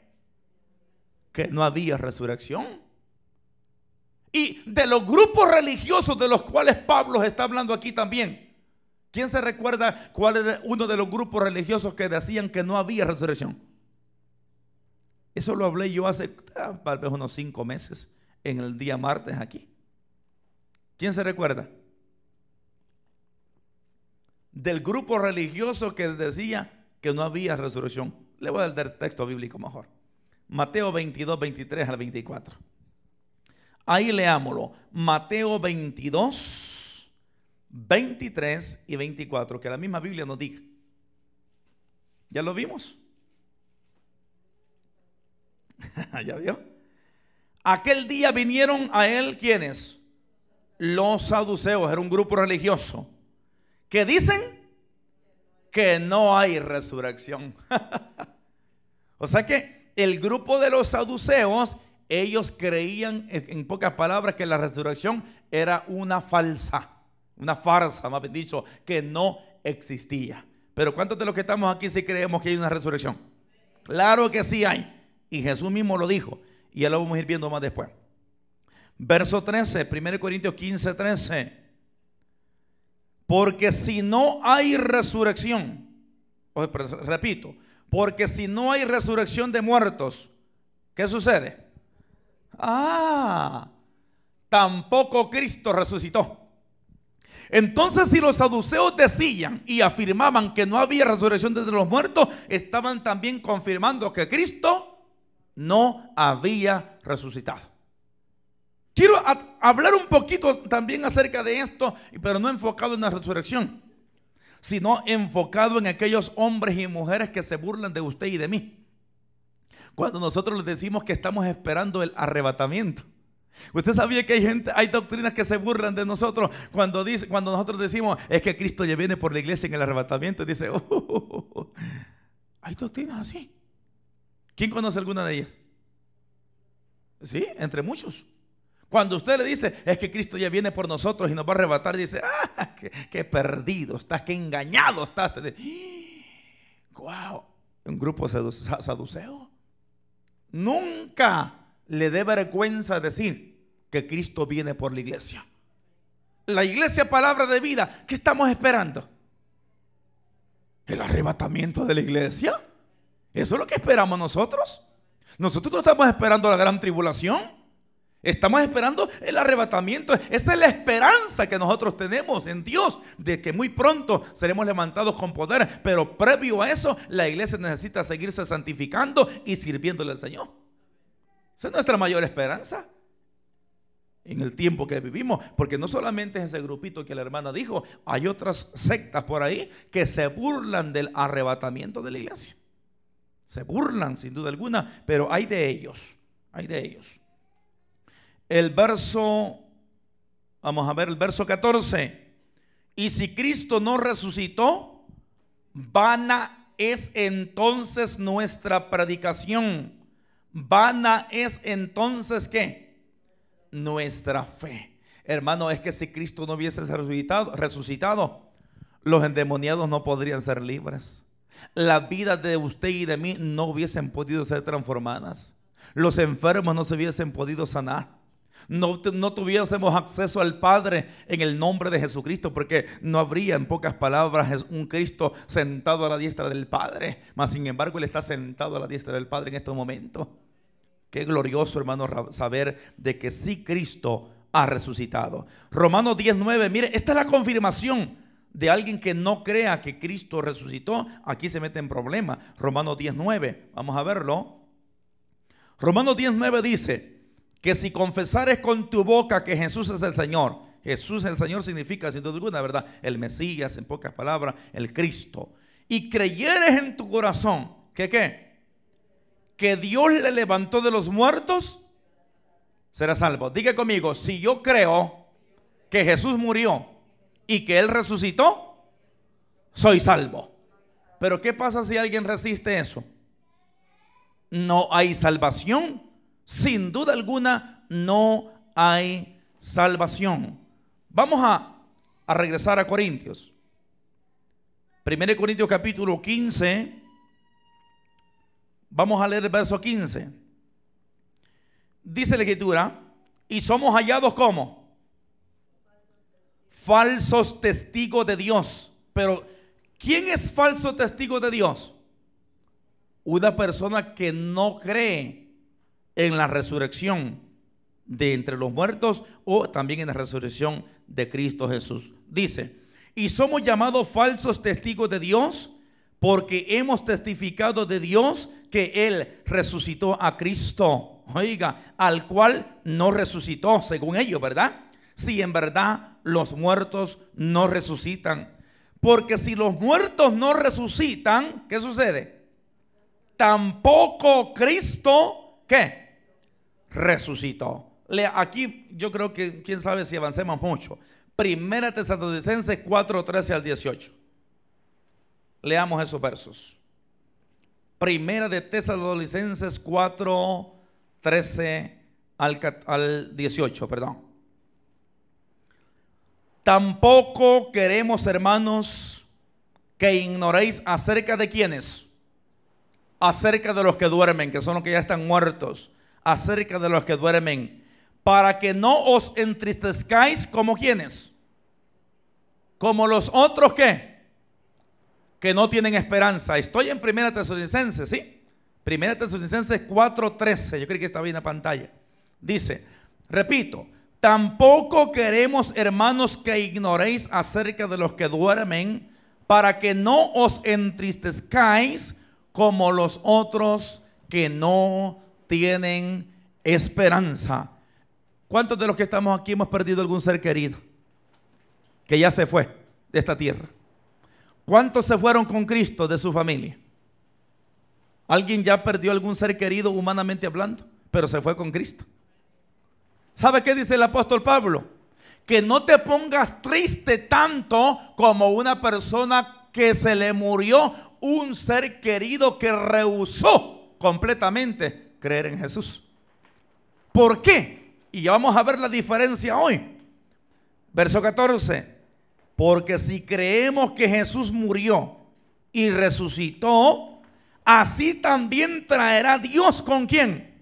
Speaker 1: que no había resurrección. Y de los grupos religiosos de los cuales Pablo está hablando aquí también, ¿quién se recuerda cuál es uno de los grupos religiosos que decían que no había resurrección? Eso lo hablé yo hace ah, tal vez unos cinco meses, en el día martes aquí. ¿Quién se recuerda? Del grupo religioso que decía que no había resurrección. Le voy a dar el texto bíblico mejor. Mateo 22, 23 al 24. Ahí leámoslo. Mateo 22, 23 y 24, que la misma Biblia nos diga. ¿Ya lo vimos? ¿Ya vio? Aquel día vinieron a él quienes? Los saduceos, era un grupo religioso, que dicen que no hay resurrección. o sea que el grupo de los saduceos, ellos creían, en pocas palabras, que la resurrección era una falsa, una farsa, más bien dicho, que no existía. Pero ¿cuántos de los que estamos aquí si creemos que hay una resurrección? Claro que sí hay. Y Jesús mismo lo dijo. Y ya lo vamos a ir viendo más después. Verso 13, 1 Corintios 15, 13. Porque si no hay resurrección, repito, porque si no hay resurrección de muertos, ¿qué sucede? Ah, tampoco Cristo resucitó. Entonces, si los saduceos decían y afirmaban que no había resurrección de los muertos, estaban también confirmando que Cristo no había resucitado. Quiero hablar un poquito también acerca de esto, pero no enfocado en la resurrección, sino enfocado en aquellos hombres y mujeres que se burlan de usted y de mí. Cuando nosotros les decimos que estamos esperando el arrebatamiento. Usted sabía que hay gente, hay doctrinas que se burlan de nosotros cuando, dice, cuando nosotros decimos es que Cristo ya viene por la iglesia en el arrebatamiento. Y dice, oh, hay doctrinas así. ¿Quién conoce alguna de ellas? Sí, entre muchos. Cuando usted le dice, es que Cristo ya viene por nosotros y nos va a arrebatar, dice, ah, qué, perdido estás, qué engañado estás. ¡Wow! ¡Ah! Un grupo saduceo. Nunca le dé vergüenza decir que Cristo viene por la iglesia. La iglesia palabra de vida, ¿qué estamos esperando? El arrebatamiento de la iglesia. Eso es lo que esperamos nosotros. Nosotros no estamos esperando la gran tribulación. Estamos esperando el arrebatamiento. Esa es la esperanza que nosotros tenemos en Dios de que muy pronto seremos levantados con poder. Pero previo a eso, la iglesia necesita seguirse santificando y sirviéndole al Señor. Esa es nuestra mayor esperanza en el tiempo que vivimos, porque no solamente es ese grupito que la hermana dijo, hay otras sectas por ahí que se burlan del arrebatamiento de la iglesia. Se burlan sin duda alguna, pero hay de ellos, hay de ellos el verso, vamos a ver el verso 14. Y si Cristo no resucitó, vana es entonces nuestra predicación. Vana es entonces qué? Nuestra fe. Hermano, es que si Cristo no hubiese resucitado, resucitado los endemoniados no podrían ser libres. Las vidas de usted y de mí no hubiesen podido ser transformadas. Los enfermos no se hubiesen podido sanar no, tuviésemos acceso al Padre en el nombre de Jesucristo, porque no habría, en pocas palabras, un Cristo sentado a la diestra del Padre. Mas, sin embargo, Él está sentado a la diestra del Padre en este momento. Qué glorioso, hermano, saber de que sí Cristo ha resucitado. Romanos 19, mire, esta es la confirmación de alguien que no crea que Cristo resucitó. Aquí se mete en problema. Romanos 19, vamos a verlo. Romanos 19 dice, que si confesares con tu boca que Jesús es el Señor, Jesús el Señor significa, sin duda alguna, ¿verdad? El Mesías, en pocas palabras, el Cristo. Y creyeres en tu corazón, ¿que qué? Que Dios le levantó de los muertos, será salvo. Diga conmigo, si yo creo que Jesús murió y que Él resucitó, soy salvo. Pero ¿qué pasa si alguien resiste eso? No hay salvación sin duda alguna no hay salvación. Vamos a, regresar a Corintios. 1 Corintios capítulo 15. Vamos a leer el verso 15. Dice la escritura, y somos hallados como falsos testigos de Dios. Pero, ¿quién es falso testigo de Dios? Una persona que no cree en la resurrección de entre los muertos o también en la resurrección de Cristo Jesús. Dice, y somos llamados falsos testigos de Dios porque hemos testificado de Dios que Él resucitó a Cristo, oiga, al cual no resucitó, según ellos, ¿verdad? Si en verdad los muertos no resucitan. Porque si los muertos no resucitan, ¿qué sucede? Tampoco Cristo, ¿qué? resucitó. Aquí yo creo que, quién sabe si avancemos mucho. Primera Tesalonicenses 4, 13 al 18. Leamos esos versos. Primera de Tesalonicenses 4, 13 al, al 18, perdón. Tampoco queremos, hermanos, que ignoréis acerca de quienes, acerca de los que duermen, que son los que ya están muertos acerca de los que duermen, para que no os entristezcáis como quienes, como los otros que, que no tienen esperanza. Estoy en Primera Tesalonicenses, ¿sí? Primera Tesalonicenses 4:13, yo creo que está bien en la pantalla. Dice, repito, tampoco queremos, hermanos, que ignoréis acerca de los que duermen, para que no os entristezcáis como los otros que no tienen esperanza. ¿Cuántos de los que estamos aquí hemos perdido algún ser querido que ya se fue de esta tierra? ¿Cuántos se fueron con Cristo de su familia? ¿Alguien ya perdió algún ser querido humanamente hablando, pero se fue con Cristo? ¿Sabe qué dice el apóstol Pablo? Que no te pongas triste tanto como una persona que se le murió un ser querido que rehusó completamente creer en Jesús. ¿Por qué? Y ya vamos a ver la diferencia hoy. Verso 14. Porque si creemos que Jesús murió y resucitó, así también traerá Dios con quién?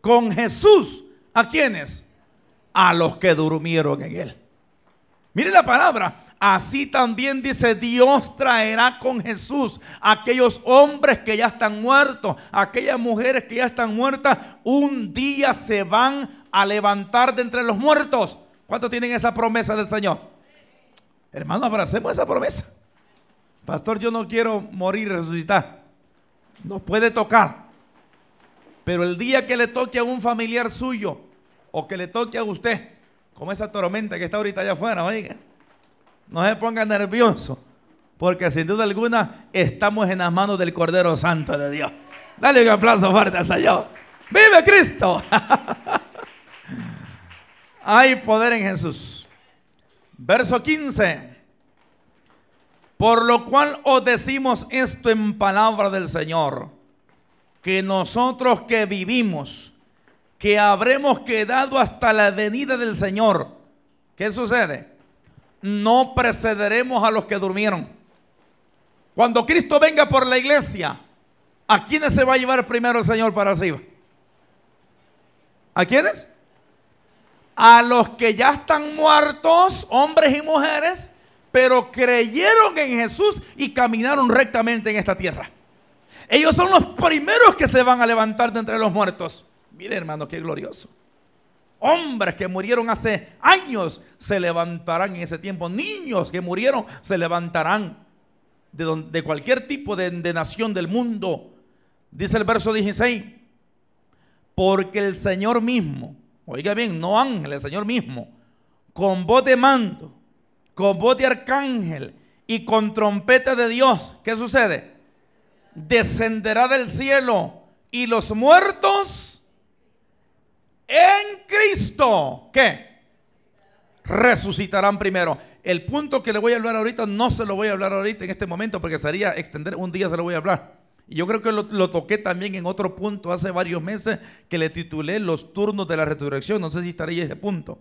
Speaker 1: Con Jesús. ¿A quiénes? A los que durmieron en él. Mire la palabra. Así también dice, Dios traerá con Jesús aquellos hombres que ya están muertos, aquellas mujeres que ya están muertas, un día se van a levantar de entre los muertos. ¿Cuántos tienen esa promesa del Señor? Hermano, abracemos esa promesa. Pastor, yo no quiero morir y resucitar. Nos puede tocar. Pero el día que le toque a un familiar suyo o que le toque a usted, como esa tormenta que está ahorita allá afuera, oiga no se ponga nervioso, porque sin duda alguna estamos en las manos del Cordero Santo de Dios. Dale un aplauso fuerte hasta yo. ¡Vive Cristo! Hay poder en Jesús. Verso 15. Por lo cual os decimos esto en palabra del Señor, que nosotros que vivimos, que habremos quedado hasta la venida del Señor, ¿qué sucede? no precederemos a los que durmieron. Cuando Cristo venga por la iglesia, ¿a quiénes se va a llevar primero el Señor para arriba? ¿A quiénes? A los que ya están muertos, hombres y mujeres, pero creyeron en Jesús y caminaron rectamente en esta tierra. Ellos son los primeros que se van a levantar de entre los muertos. Mire hermano, qué glorioso. Hombres que murieron hace años se levantarán en ese tiempo. Niños que murieron se levantarán de, cualquier tipo de, de nación del mundo. Dice el verso 16. Porque el Señor mismo, oiga bien, no ángel, el Señor mismo, con voz de mando, con voz de arcángel y con trompeta de Dios, ¿qué sucede? Descenderá del cielo y los muertos en Cristo, ¿qué? Resucitarán primero. El punto que le voy a hablar ahorita, no se lo voy a hablar ahorita en este momento, porque sería extender, un día se lo voy a hablar. Y yo creo que lo, toqué también en otro punto hace varios meses, que le titulé Los turnos de la resurrección, no sé si estaría ese punto.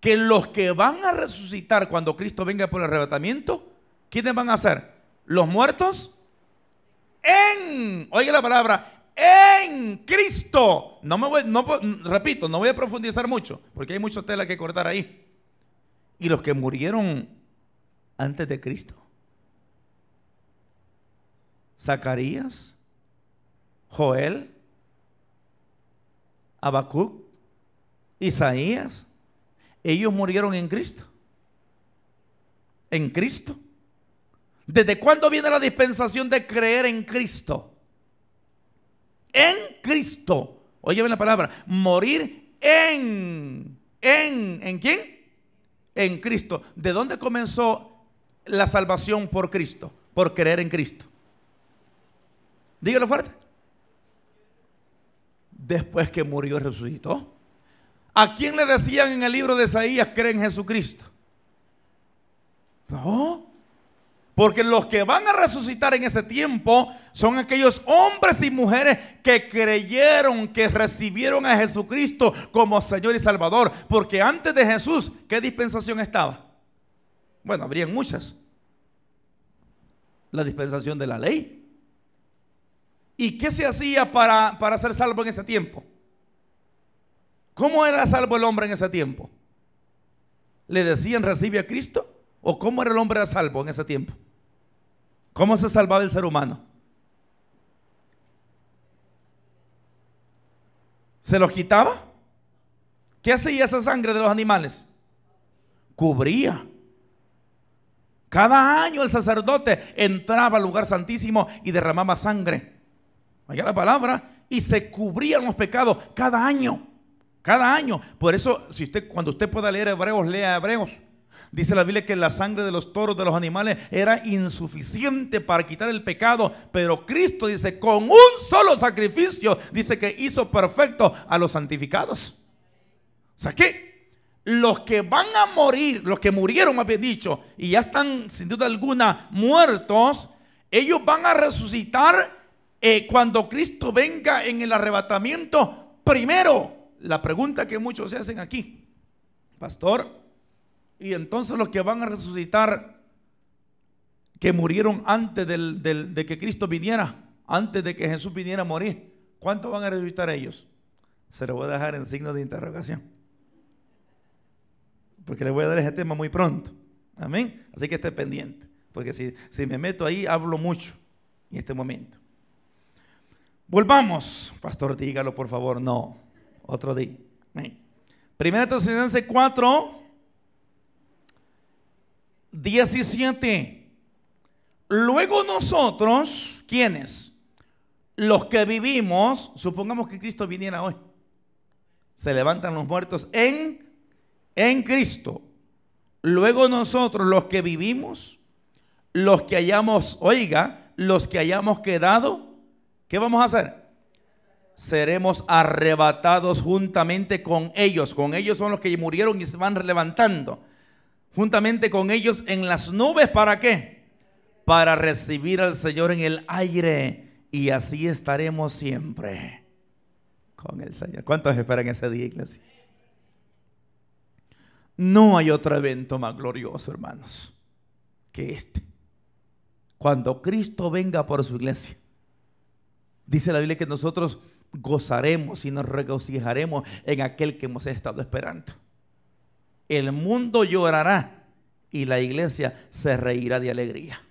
Speaker 1: Que los que van a resucitar cuando Cristo venga por el arrebatamiento, ¿quiénes van a ser? Los muertos en, oiga la palabra, en Cristo. No me voy, repito, no voy a profundizar mucho, porque hay mucha tela que cortar ahí. Y los que murieron antes de Cristo. Zacarías, Joel, Abacú Isaías, ellos murieron en Cristo. En Cristo. ¿Desde cuándo viene la dispensación de creer en Cristo? en Cristo. Oye bien la palabra, morir en, en, ¿en quién? En Cristo. ¿De dónde comenzó la salvación por Cristo? Por creer en Cristo. Dígalo fuerte. Después que murió y resucitó. ¿A quién le decían en el libro de Isaías, cree en Jesucristo? No. Porque los que van a resucitar en ese tiempo son aquellos hombres y mujeres que creyeron, que recibieron a Jesucristo como Señor y Salvador. Porque antes de Jesús, ¿qué dispensación estaba? Bueno, habrían muchas. La dispensación de la ley. ¿Y qué se hacía para, ser salvo en ese tiempo? ¿Cómo era salvo el hombre en ese tiempo? ¿Le decían recibe a Cristo? ¿O cómo era el hombre salvo en ese tiempo? ¿Cómo se salvaba el ser humano? ¿Se los quitaba? ¿Qué hacía esa sangre de los animales? Cubría. Cada año el sacerdote entraba al lugar santísimo y derramaba sangre. allá la palabra. Y se cubrían los pecados cada año. Cada año. Por eso, si usted, cuando usted pueda leer Hebreos, lea Hebreos. Dice la Biblia que la sangre de los toros, de los animales, era insuficiente para quitar el pecado. Pero Cristo dice, con un solo sacrificio, dice que hizo perfecto a los santificados. O sea que los que van a morir, los que murieron, más dicho, y ya están sin duda alguna muertos, ellos van a resucitar eh, cuando Cristo venga en el arrebatamiento primero. La pregunta que muchos se hacen aquí, pastor, y entonces los que van a resucitar, que murieron antes de que Cristo viniera, antes de que Jesús viniera a morir, ¿cuánto van a resucitar ellos? Se lo voy a dejar en signo de interrogación. Porque les voy a dar ese tema muy pronto. Amén. Así que esté pendiente. Porque si, me meto ahí, hablo mucho en este momento. Volvamos. Pastor, dígalo por favor. No. Otro día. Primera Tesalonicenses 4. 17. Luego nosotros, ¿quiénes? Los que vivimos, supongamos que Cristo viniera hoy. Se levantan los muertos en, en Cristo. Luego nosotros, los que vivimos, los que hayamos, oiga, los que hayamos quedado, ¿qué vamos a hacer? Seremos arrebatados juntamente con ellos. Con ellos son los que murieron y se van levantando juntamente con ellos en las nubes. ¿Para qué? Para recibir al Señor en el aire. Y así estaremos siempre con el Señor. ¿Cuántos esperan ese día, iglesia? No hay otro evento más glorioso, hermanos, que este. Cuando Cristo venga por su iglesia, dice la Biblia que nosotros gozaremos y nos regocijaremos en aquel que hemos estado esperando el mundo llorará y la iglesia se reirá de alegría.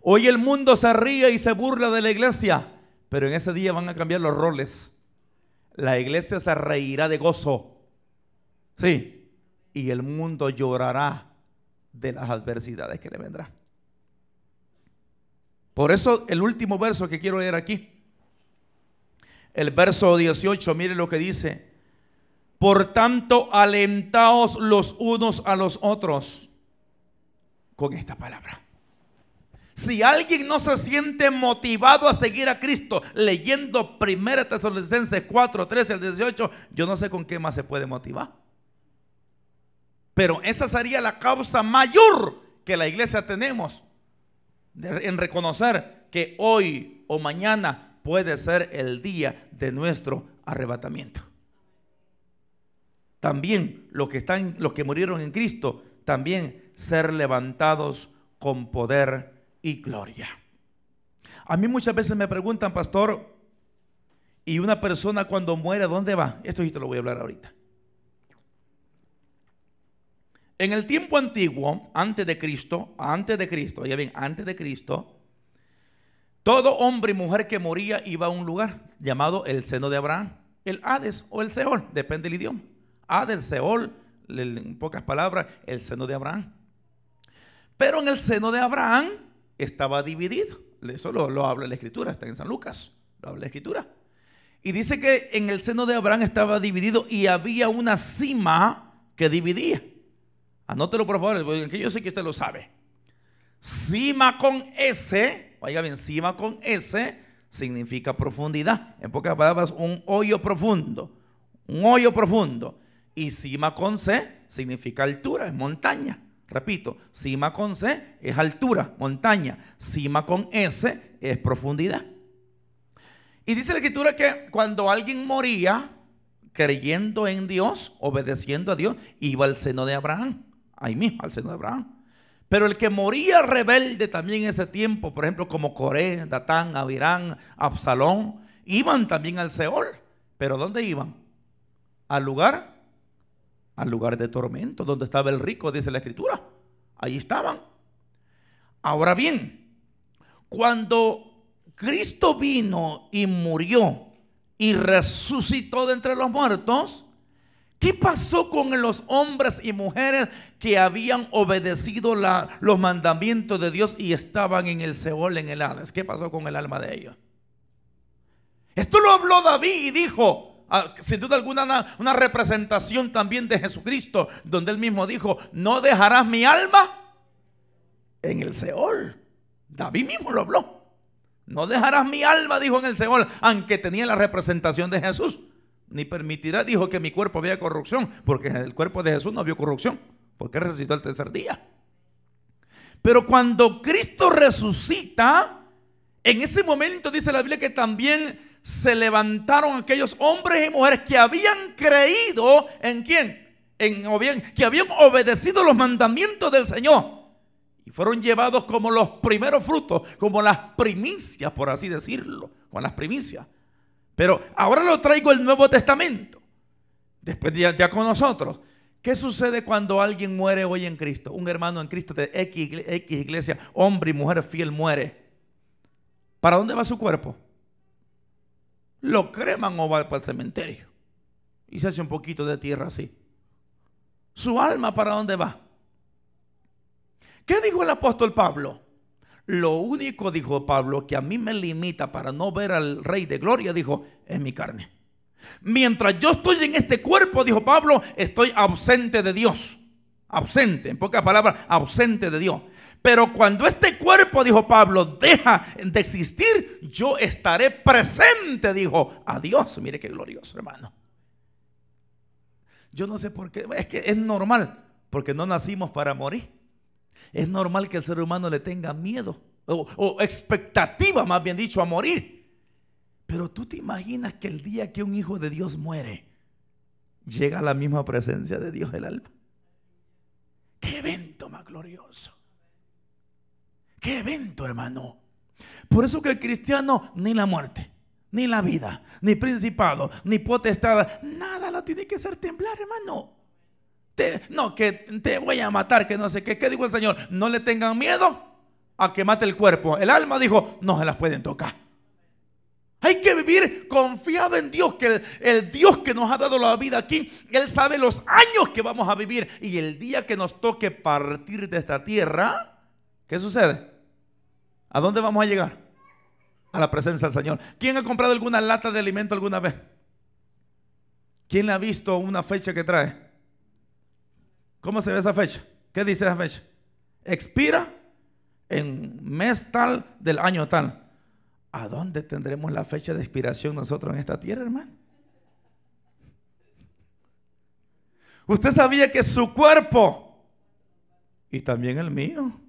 Speaker 1: Hoy el mundo se ríe y se burla de la iglesia, pero en ese día van a cambiar los roles. La iglesia se reirá de gozo. Sí. Y el mundo llorará de las adversidades que le vendrán. Por eso el último verso que quiero leer aquí, el verso 18, mire lo que dice, por tanto, alentaos los unos a los otros con esta palabra. Si alguien no se siente motivado a seguir a Cristo leyendo 1 Tesalonicenses 4, 13 al 18, yo no sé con qué más se puede motivar. Pero esa sería la causa mayor que la iglesia tenemos en reconocer que hoy o mañana puede ser el día de nuestro arrebatamiento también los que, los que murieron en Cristo, también ser levantados con poder y gloria. A mí muchas veces me preguntan, pastor, ¿y una persona cuando muere, dónde va? Esto yo te lo voy a hablar ahorita. En el tiempo antiguo, antes de Cristo, antes de Cristo, ya bien, antes de Cristo, todo hombre y mujer que moría iba a un lugar llamado el seno de Abraham, el Hades o el Seol, depende del idioma. A ah, del Seol, en pocas palabras, el seno de Abraham. Pero en el seno de Abraham estaba dividido. Eso lo, lo habla la Escritura, está en San Lucas, lo habla la Escritura. Y dice que en el seno de Abraham estaba dividido y había una cima que dividía. Anótelo por favor, porque yo sé que usted lo sabe. Cima con S, oiga bien, cima con S significa profundidad. En pocas palabras, un hoyo profundo. Un hoyo profundo. Y cima con C significa altura, es montaña. Repito, cima con C es altura, montaña. Cima con S es profundidad. Y dice la escritura que cuando alguien moría creyendo en Dios, obedeciendo a Dios, iba al seno de Abraham. Ahí mismo, al seno de Abraham. Pero el que moría rebelde también en ese tiempo, por ejemplo, como Coré, Datán, Abirán, Absalón, iban también al Seol. Pero ¿dónde iban? Al lugar al lugar de tormento, donde estaba el rico, dice la escritura. ahí estaban. Ahora bien, cuando Cristo vino y murió y resucitó de entre los muertos, ¿Qué pasó con los hombres y mujeres que habían obedecido los mandamientos de Dios y estaban en el Seol, en el Hades? ¿Qué pasó con el alma de ellos? Esto lo habló David y dijo, Ah, sin duda alguna, una, representación también de Jesucristo, donde él mismo dijo, no dejarás mi alma en el Seol. David mismo lo habló. No dejarás mi alma, dijo en el Seol, aunque tenía la representación de Jesús. Ni permitirá, dijo, que mi cuerpo había corrupción, porque el cuerpo de Jesús no vio corrupción, porque resucitó el tercer día. Pero cuando Cristo resucita, en ese momento dice la Biblia que también se levantaron aquellos hombres y mujeres que habían creído en quién, en, o que habían obedecido los mandamientos del Señor. Y fueron llevados como los primeros frutos, como las primicias, por así decirlo, con las primicias. Pero ahora lo traigo el Nuevo Testamento, después ya, con nosotros. ¿Qué sucede cuando alguien muere hoy en Cristo? Un hermano en Cristo de X, X iglesia, hombre y mujer fiel muere. ¿Para dónde va su cuerpo? lo creman o va para el cementerio. Y se hace un poquito de tierra así. ¿Su alma para dónde va? ¿Qué dijo el apóstol Pablo? Lo único, dijo Pablo, que a mí me limita para no ver al Rey de Gloria, dijo, es mi carne. Mientras yo estoy en este cuerpo, dijo Pablo, estoy ausente de Dios. Ausente, en pocas palabras, ausente de Dios. Pero cuando este cuerpo, dijo Pablo, deja de existir, yo estaré presente, dijo, a Dios. Mire qué glorioso, hermano. Yo no sé por qué, es que es normal, porque no nacimos para morir. Es normal que el ser humano le tenga miedo o, expectativa, más bien dicho, a morir. Pero tú te imaginas que el día que un hijo de Dios muere, llega a la misma presencia de Dios el alma. Qué evento más glorioso. ¡Qué evento, hermano! Por eso que el cristiano ni la muerte, ni la vida, ni principado, ni potestad, nada la tiene que hacer temblar, hermano. no, que te voy a matar, que no sé qué. ¿Qué dijo el Señor? No le tengan miedo a que mate el cuerpo. El alma dijo, no se las pueden tocar. Hay que vivir confiado en Dios, que el, el, Dios que nos ha dado la vida aquí, Él sabe los años que vamos a vivir. Y el día que nos toque partir de esta tierra, ¿qué sucede? ¿A dónde vamos a llegar? A la presencia del Señor. ¿Quién ha comprado alguna lata de alimento alguna vez? ¿Quién le ha visto una fecha que trae? ¿Cómo se ve esa fecha? ¿Qué dice esa fecha? Expira en mes tal del año tal. ¿A dónde tendremos la fecha de expiración nosotros en esta tierra, hermano? Usted sabía que su cuerpo y también el mío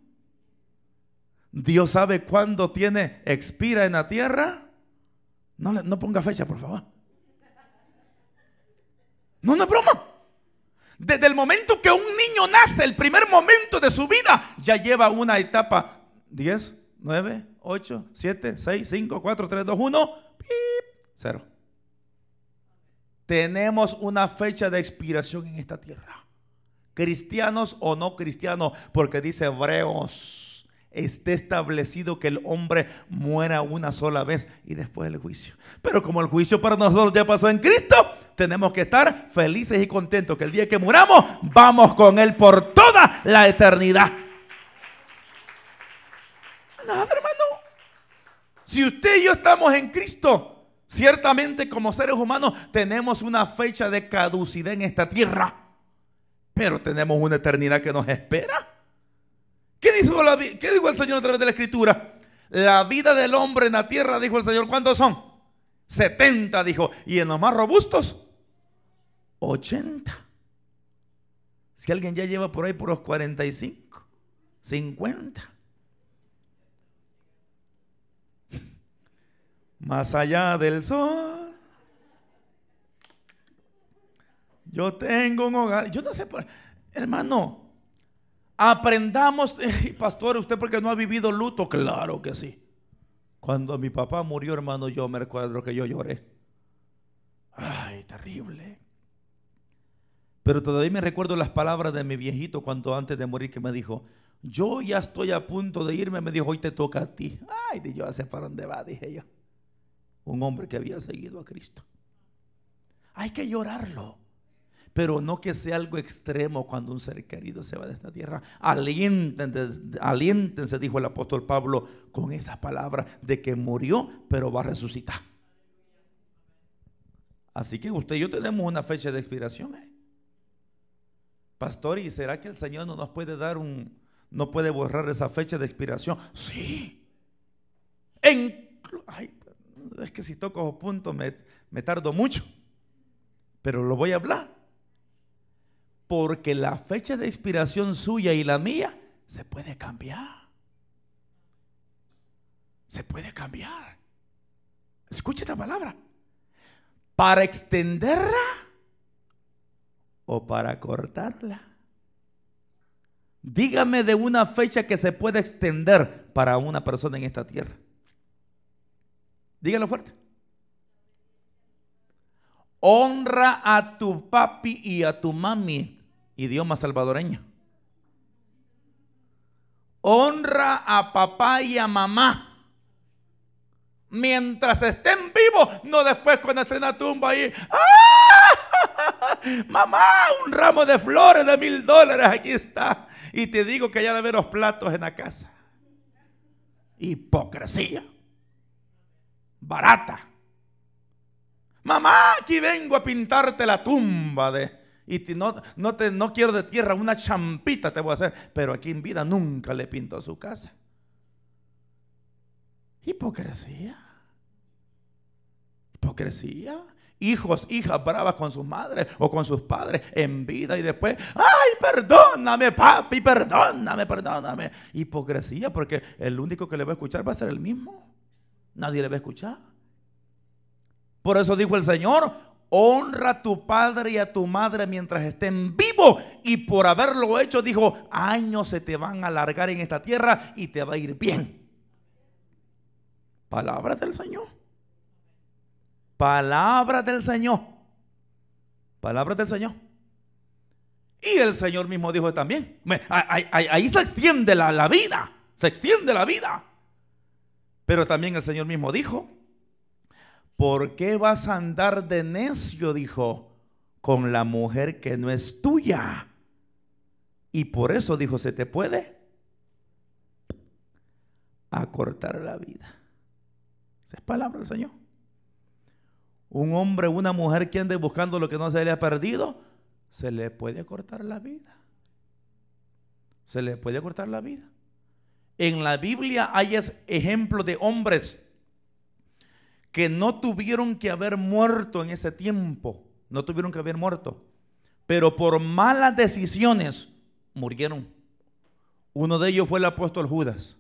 Speaker 1: Dios sabe cuándo tiene expira en la tierra. No, no ponga fecha, por favor. No, no es broma. Desde el momento que un niño nace, el primer momento de su vida, ya lleva una etapa 10, 9, 8, 7, 6, 5, 4, 3, 2, 1, Cero 0. Tenemos una fecha de expiración en esta tierra. Cristianos o no cristianos, porque dice Hebreos esté establecido que el hombre muera una sola vez y después el juicio. Pero como el juicio para nosotros ya pasó en Cristo, tenemos que estar felices y contentos que el día que muramos vamos con Él por toda la eternidad. Nada, hermano. Si usted y yo estamos en Cristo, ciertamente como seres humanos tenemos una fecha de caducidad en esta tierra, pero tenemos una eternidad que nos espera. ¿Qué dijo, el Señor a través de la Escritura? La vida del hombre en la tierra, dijo el Señor, ¿cuántos son? 70, dijo. Y en los más robustos, 80. Si alguien ya lleva por ahí por los 45, 50. Más allá del sol. Yo tengo un hogar. Yo no sé, por... hermano, Aprendamos, pastor, usted porque no ha vivido luto, claro que sí. Cuando mi papá murió, hermano, yo me recuerdo que yo lloré. Ay, terrible. Pero todavía me recuerdo las palabras de mi viejito cuando antes de morir que me dijo, yo ya estoy a punto de irme, me dijo, hoy te toca a ti. Ay, yo hace sé para dónde va, dije yo. Un hombre que había seguido a Cristo. Hay que llorarlo pero no que sea algo extremo cuando un ser querido se va de esta tierra. Aliéntense, dijo el apóstol Pablo, con esa palabra de que murió, pero va a resucitar. Así que usted y yo tenemos una fecha de expiración. ¿eh? Pastor, ¿y será que el Señor no nos puede dar un, no puede borrar esa fecha de expiración? Sí. En, es que si toco punto me, me tardo mucho, pero lo voy a hablar porque la fecha de expiración suya y la mía se puede cambiar. Se puede cambiar. Escucha esta palabra. Para extenderla o para cortarla. Dígame de una fecha que se puede extender para una persona en esta tierra. Dígalo fuerte honra a tu papi y a tu mami, idioma salvadoreño. Honra a papá y a mamá. Mientras estén vivos, no después cuando estén en la tumba ahí. ¡Ah! Mamá, un ramo de flores de mil dólares, aquí está. Y te digo que ya debe los platos en la casa. Hipocresía. Barata mamá, aquí vengo a pintarte la tumba de... Y no, no, te, no quiero de tierra, una champita te voy a hacer. Pero aquí en vida nunca le pintó su casa. Hipocresía. Hipocresía. Hijos, hijas bravas con sus madres o con sus padres en vida y después, ay, perdóname, papi, perdóname, perdóname. Hipocresía, porque el único que le va a escuchar va a ser el mismo. Nadie le va a escuchar. Por eso dijo el Señor, honra a tu padre y a tu madre mientras estén vivos. Y por haberlo hecho, dijo, años se te van a alargar en esta tierra y te va a ir bien. Palabras del Señor. Palabras del Señor. Palabras del Señor. Y el Señor mismo dijo también, ahí, se extiende la vida, se extiende la vida. Pero también el Señor mismo dijo, ¿por qué vas a andar de necio? dijo, con la mujer que no es tuya. Y por eso dijo, se te puede acortar la vida. Esa es palabra del Señor. Un hombre, una mujer que ande buscando lo que no se le ha perdido, se le puede acortar la vida. Se le puede acortar la vida. En la Biblia hay ejemplos de hombres que no tuvieron que haber muerto en ese tiempo, no tuvieron que haber muerto, pero por malas decisiones murieron. Uno de ellos fue el apóstol Judas,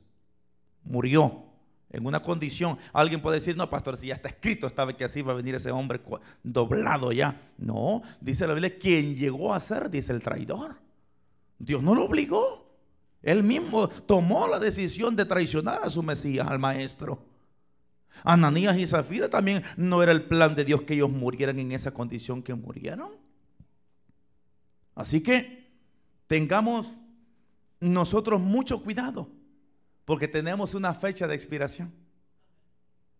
Speaker 1: murió en una condición. Alguien puede decir, no, pastor, si ya está escrito, estaba que así va a venir ese hombre doblado ya. No, dice la Biblia, quien llegó a ser, dice el traidor. Dios no lo obligó. Él mismo tomó la decisión de traicionar a su Mesías, al maestro. Ananías y Zafira también no era el plan de Dios que ellos murieran en esa condición que murieron. Así que tengamos nosotros mucho cuidado, porque tenemos una fecha de expiración.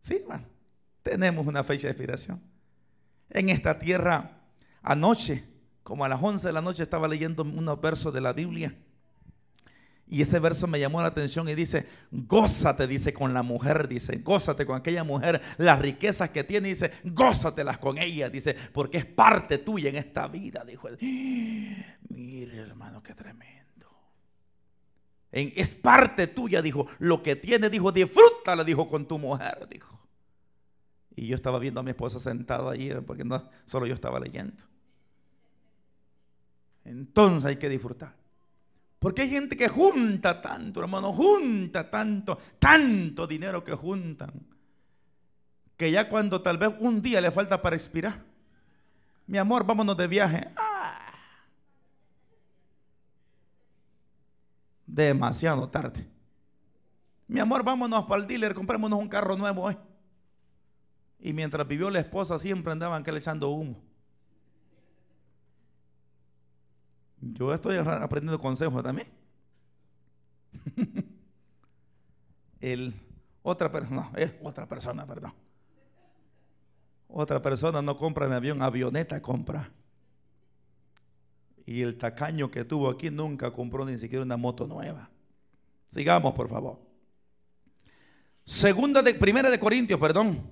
Speaker 1: Sí, hermano, tenemos una fecha de expiración. En esta tierra, anoche, como a las 11 de la noche, estaba leyendo unos versos de la Biblia y ese verso me llamó la atención y dice, gózate, dice, con la mujer, dice, gózate con aquella mujer, las riquezas que tiene, dice, gózatelas con ella, dice, porque es parte tuya en esta vida, dijo él. Mire, hermano, qué tremendo. es parte tuya, dijo, lo que tiene, dijo, disfrútala, dijo, con tu mujer, dijo. Y yo estaba viendo a mi esposa sentada ahí, eh, porque no, solo yo estaba leyendo. Entonces hay que disfrutar. Porque hay gente que junta tanto, hermano, junta tanto, tanto dinero que juntan, que ya cuando tal vez un día le falta para expirar, mi amor, vámonos de viaje. Ah. Demasiado tarde. Mi amor, vámonos para el dealer, comprémonos un carro nuevo hoy. Y mientras vivió la esposa siempre andaban que echando humo. Yo estoy aprendiendo consejos también. El, otra persona, otra persona, perdón. Otra persona no compra en avión, avioneta compra. Y el tacaño que tuvo aquí nunca compró ni siquiera una moto nueva. Sigamos, por favor. Segunda de, primera de Corintios, perdón.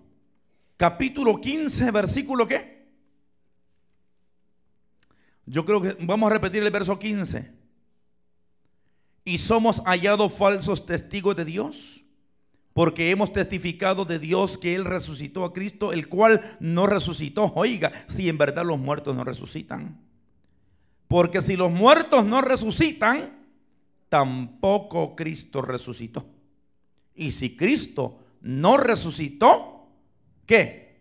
Speaker 1: Capítulo 15, versículo que yo creo que vamos a repetir el verso 15. Y somos hallados falsos testigos de Dios, porque hemos testificado de Dios que Él resucitó a Cristo, el cual no resucitó. Oiga, si en verdad los muertos no resucitan. Porque si los muertos no resucitan, tampoco Cristo resucitó. Y si Cristo no resucitó, ¿qué?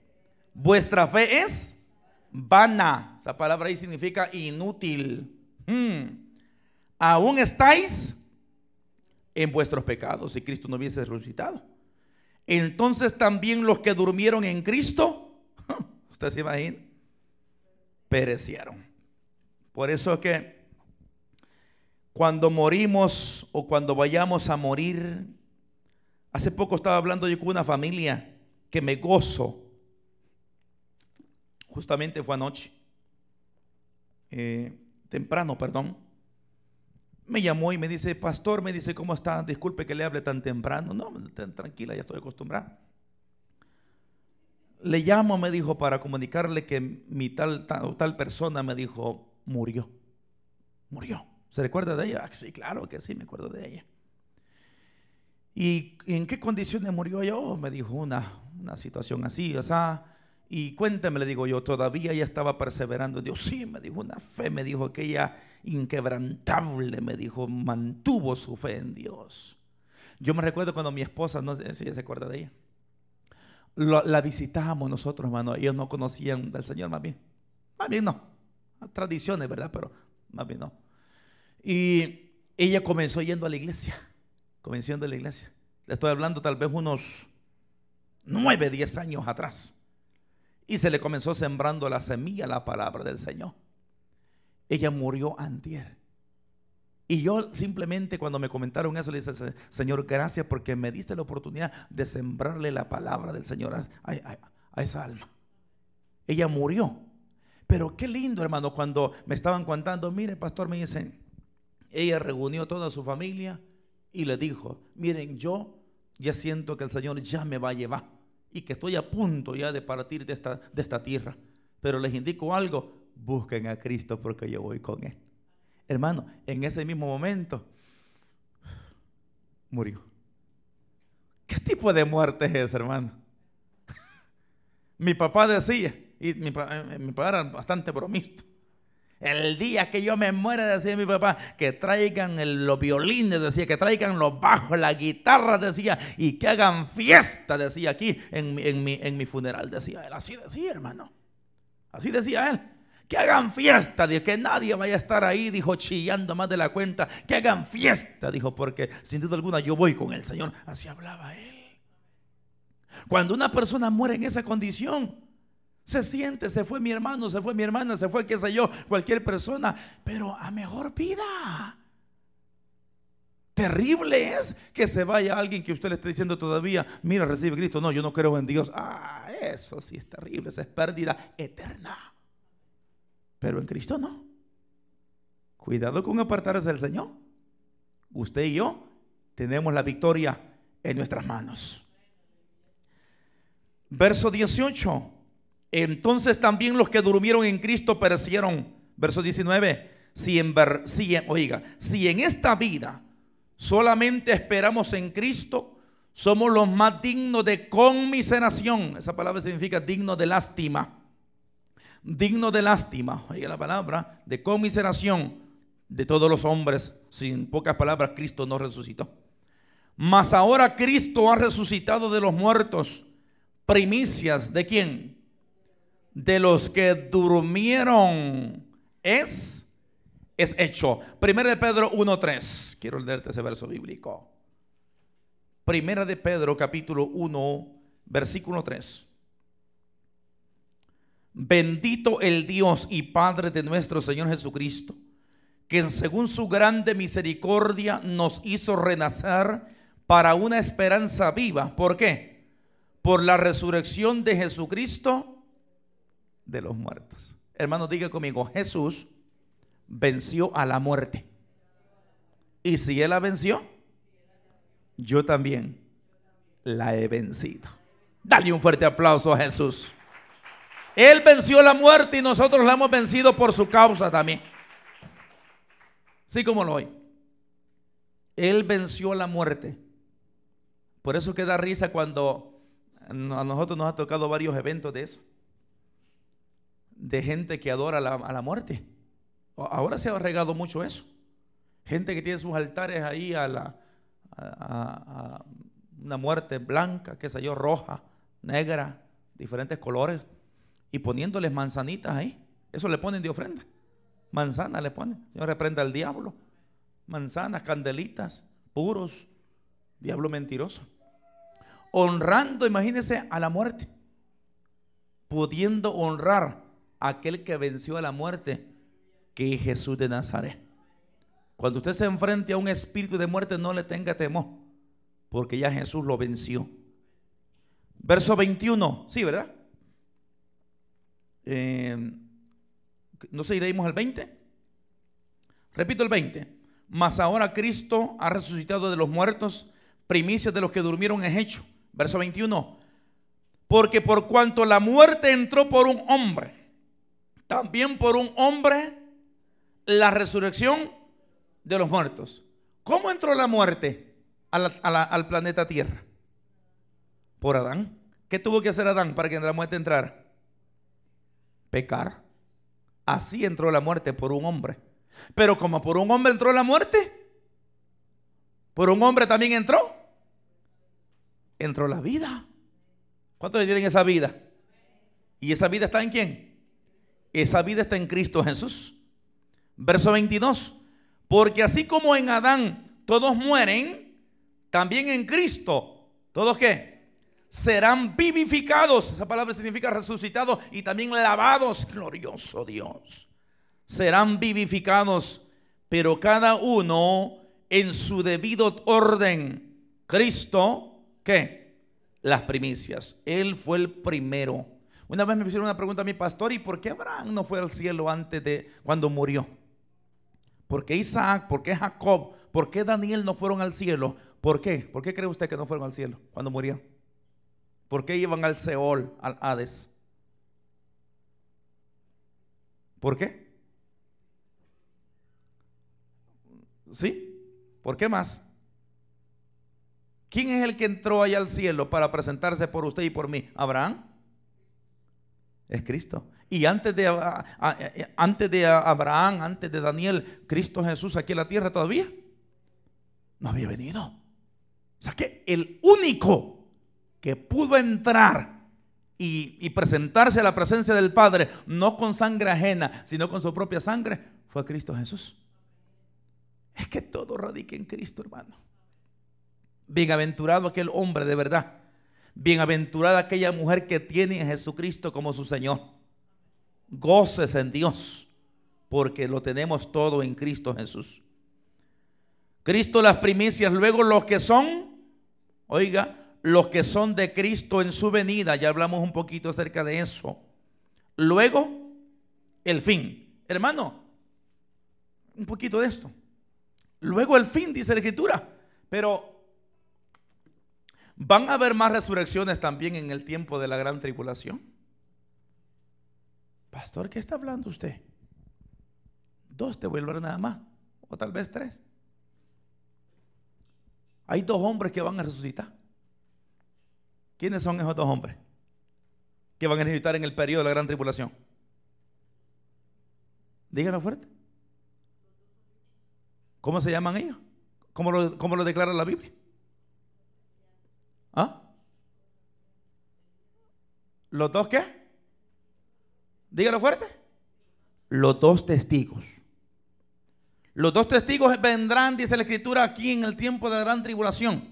Speaker 1: Vuestra fe es vana. Esa palabra ahí significa inútil. Hmm. Aún estáis en vuestros pecados si Cristo no hubiese resucitado. Entonces también los que durmieron en Cristo, usted se imagina, perecieron. Por eso es que cuando morimos o cuando vayamos a morir, hace poco estaba hablando yo con una familia que me gozo Justamente fue anoche, eh, temprano, perdón. Me llamó y me dice, pastor, me dice, ¿cómo está? Disculpe que le hable tan temprano. No, tranquila, ya estoy acostumbrado, Le llamo, me dijo, para comunicarle que mi tal, tal, persona, me dijo, murió. Murió. ¿Se recuerda de ella? Ah, sí, claro que sí, me acuerdo de ella. ¿Y en qué condiciones murió yo? Me dijo una, una situación así, o sea, y cuéntame, le digo yo, todavía ella estaba perseverando en Dios. Sí, me dijo una fe, me dijo que inquebrantable, me dijo, mantuvo su fe en Dios. Yo me recuerdo cuando mi esposa, no sé si ella se acuerda de ella, la visitábamos nosotros, hermano. Ellos no conocían al Señor, más bien. Más bien no. Tradiciones, ¿verdad? Pero más bien no. Y ella comenzó yendo a la iglesia. Comenzó yendo a la iglesia. Le estoy hablando tal vez unos nueve, diez años atrás y se le comenzó sembrando la semilla, la palabra del Señor. Ella murió antier. Y yo simplemente cuando me comentaron eso le dije, Señor, gracias porque me diste la oportunidad de sembrarle la palabra del Señor a, esa alma. Ella murió. Pero qué lindo, hermano, cuando me estaban contando, mire, pastor, me dicen, ella reunió toda su familia y le dijo, miren, yo ya siento que el Señor ya me va a llevar y que estoy a punto ya de partir de esta, de esta tierra. Pero les indico algo, busquen a Cristo porque yo voy con Él. Hermano, en ese mismo momento murió. ¿Qué tipo de muerte es esa, hermano? mi papá decía, y mi, eh, mi papá era bastante bromista, el día que yo me muera, decía mi papá, que traigan los violines, decía, que traigan los bajos, la guitarra, decía, y que hagan fiesta, decía aquí en, mi, en mi funeral, decía él. Así decía, hermano. Así decía él. Que hagan fiesta, dijo, que nadie vaya a estar ahí, dijo, chillando más de la cuenta. Que hagan fiesta, dijo, porque sin duda alguna yo voy con el Señor. Así hablaba él. Cuando una persona muere en esa condición, se siente, se fue mi hermano, se fue mi hermana, se fue, que sé yo, cualquier persona, pero a mejor vida. Terrible es que se vaya alguien que usted le esté diciendo todavía, mira, recibe Cristo. No, yo no creo en Dios. Ah, eso sí es terrible, esa es pérdida eterna. Pero en Cristo no. Cuidado con apartarse del Señor. Usted y yo tenemos la victoria en nuestras manos. Verso 18. Entonces también los que durmieron en Cristo perecieron. Verso 19. Si en, ver, si oiga, si en esta vida solamente esperamos en Cristo, somos los más dignos de conmiseración. Esa palabra significa digno de lástima. Digno de lástima. Oiga la palabra de conmiseración de todos los hombres. Sin pocas palabras, Cristo no resucitó. Mas ahora Cristo ha resucitado de los muertos. Primicias de quién? de los que durmieron es, es hecho. Primera de Pedro 1.3. Quiero leerte ese verso bíblico. Primera de Pedro capítulo 1, versículo 3. Bendito el Dios y Padre de nuestro Señor Jesucristo, que según su grande misericordia nos hizo renacer para una esperanza viva. ¿Por qué? Por la resurrección de Jesucristo de los muertos. Hermano, diga conmigo, Jesús venció a la muerte. Y si Él la venció, yo también la he vencido. Dale un fuerte aplauso a Jesús. Él venció la muerte y nosotros la hemos vencido por su causa también. Sí, como lo hoy Él venció la muerte. Por eso queda risa cuando a nosotros nos ha tocado varios eventos de eso de gente que adora a la muerte. Ahora se ha regado mucho eso. Gente que tiene sus altares ahí a la una muerte blanca, qué sé yo, roja, negra, diferentes colores, y poniéndoles manzanitas ahí. Eso le ponen de ofrenda. Manzana le ponen. Señor, reprenda al diablo. Manzanas, candelitas, puros. Diablo mentiroso. Honrando, imagínense, a la muerte. Pudiendo honrar aquel que venció a la muerte, que es Jesús de Nazaret. Cuando usted se enfrente a un espíritu de muerte, no le tenga temor, porque ya Jesús lo venció. Verso 21, sí, ¿verdad? Eh, no no leímos al 20. Repito el 20. Mas ahora Cristo ha resucitado de los muertos, primicias de los que durmieron es hecho. Verso 21. Porque por cuanto la muerte entró por un hombre, también por un hombre la resurrección de los muertos. ¿Cómo entró la muerte al planeta Tierra? Por Adán. ¿Qué tuvo que hacer Adán para que la muerte entrara? Pecar. Así entró la muerte por un hombre. Pero como por un hombre entró la muerte, por un hombre también entró. Entró la vida. ¿Cuántos tienen esa vida? ¿Y esa vida está en quién? Esa vida está en Cristo Jesús. Verso 22. Porque así como en Adán todos mueren, también en Cristo, ¿todos qué? Serán vivificados. Esa palabra significa resucitados y también lavados. Glorioso Dios. Serán vivificados, pero cada uno en su debido orden. Cristo, ¿qué? Las primicias. Él fue el primero. Una vez me hicieron una pregunta a mi pastor, ¿y por qué Abraham no fue al cielo antes de cuando murió? ¿Por qué Isaac? ¿Por qué Jacob? ¿Por qué Daniel no fueron al cielo? ¿Por qué? ¿Por qué cree usted que no fueron al cielo cuando murió? ¿Por qué iban al Seol, al Hades? ¿Por qué? ¿Sí? ¿Por qué más? ¿Quién es el que entró allá al cielo para presentarse por usted y por mí? ¿Abraham? es Cristo. Y antes de, antes de Abraham, antes de Daniel, Cristo Jesús aquí en la tierra todavía no había venido. O sea que el único que pudo entrar y, y presentarse a la presencia del Padre, no con sangre ajena, sino con su propia sangre, fue Cristo Jesús. Es que todo radica en Cristo, hermano. Bienaventurado aquel hombre de verdad Bienaventurada aquella mujer que tiene a Jesucristo como su Señor. Goces en Dios, porque lo tenemos todo en Cristo Jesús. Cristo las primicias, luego los que son, oiga, los que son de Cristo en su venida, ya hablamos un poquito acerca de eso. Luego, el fin. Hermano, un poquito de esto. Luego el fin, dice la Escritura. Pero ¿Van a haber más resurrecciones también en el tiempo de la gran tribulación? Pastor, ¿qué está hablando usted? Dos te voy a nada más, o tal vez tres. Hay dos hombres que van a resucitar. ¿Quiénes son esos dos hombres que van a resucitar en el periodo de la gran tribulación? Díganlo fuerte. ¿Cómo se llaman ellos? cómo lo declara la Biblia? ¿Ah? ¿Los dos qué? Dígalo fuerte. Los dos testigos. Los dos testigos vendrán, dice la escritura, aquí en el tiempo de gran tribulación.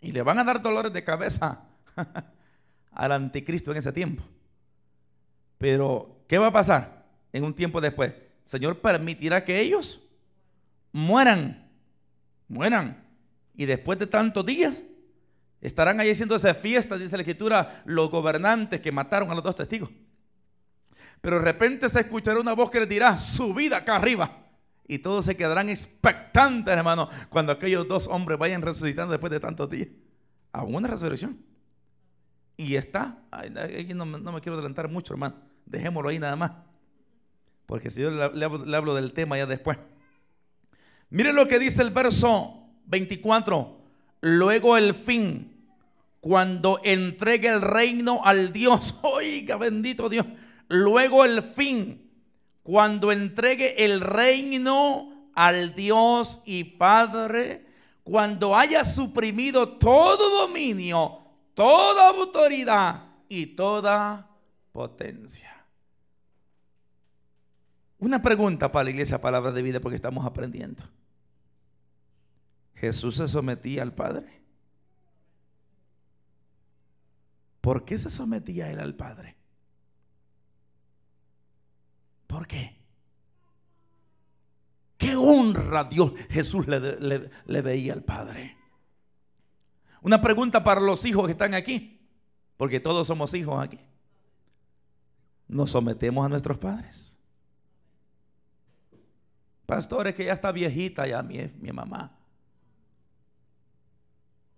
Speaker 1: Y le van a dar dolores de cabeza al anticristo en ese tiempo. Pero, ¿qué va a pasar en un tiempo después? ¿El Señor permitirá que ellos mueran, mueran. Y después de tantos días, Estarán allí esas fiestas, dice la escritura, los gobernantes que mataron a los dos testigos. Pero de repente se escuchará una voz que les dirá, subida acá arriba. Y todos se quedarán expectantes, hermano, cuando aquellos dos hombres vayan resucitando después de tantos días. A una resurrección. Y está, no, me quiero adelantar mucho, hermano. Dejémoslo ahí nada más. Porque si yo le hablo del tema ya después. Miren lo que dice el verso 24. Luego el fin cuando entregue el reino al Dios. Oiga, bendito Dios. Luego el fin, cuando entregue el reino al Dios y Padre, cuando haya suprimido todo dominio, toda autoridad y toda potencia. Una pregunta para la iglesia Palabra de Vida porque estamos aprendiendo. ¿Jesús se sometía al Padre? ¿Por qué se sometía él al Padre? ¿Por qué? ¿Qué honra Dios Jesús le, veía al Padre? Una pregunta para los hijos que están aquí, porque todos somos hijos aquí. Nos sometemos a nuestros padres. Pastores que ya está viejita, ya mi, mi mamá.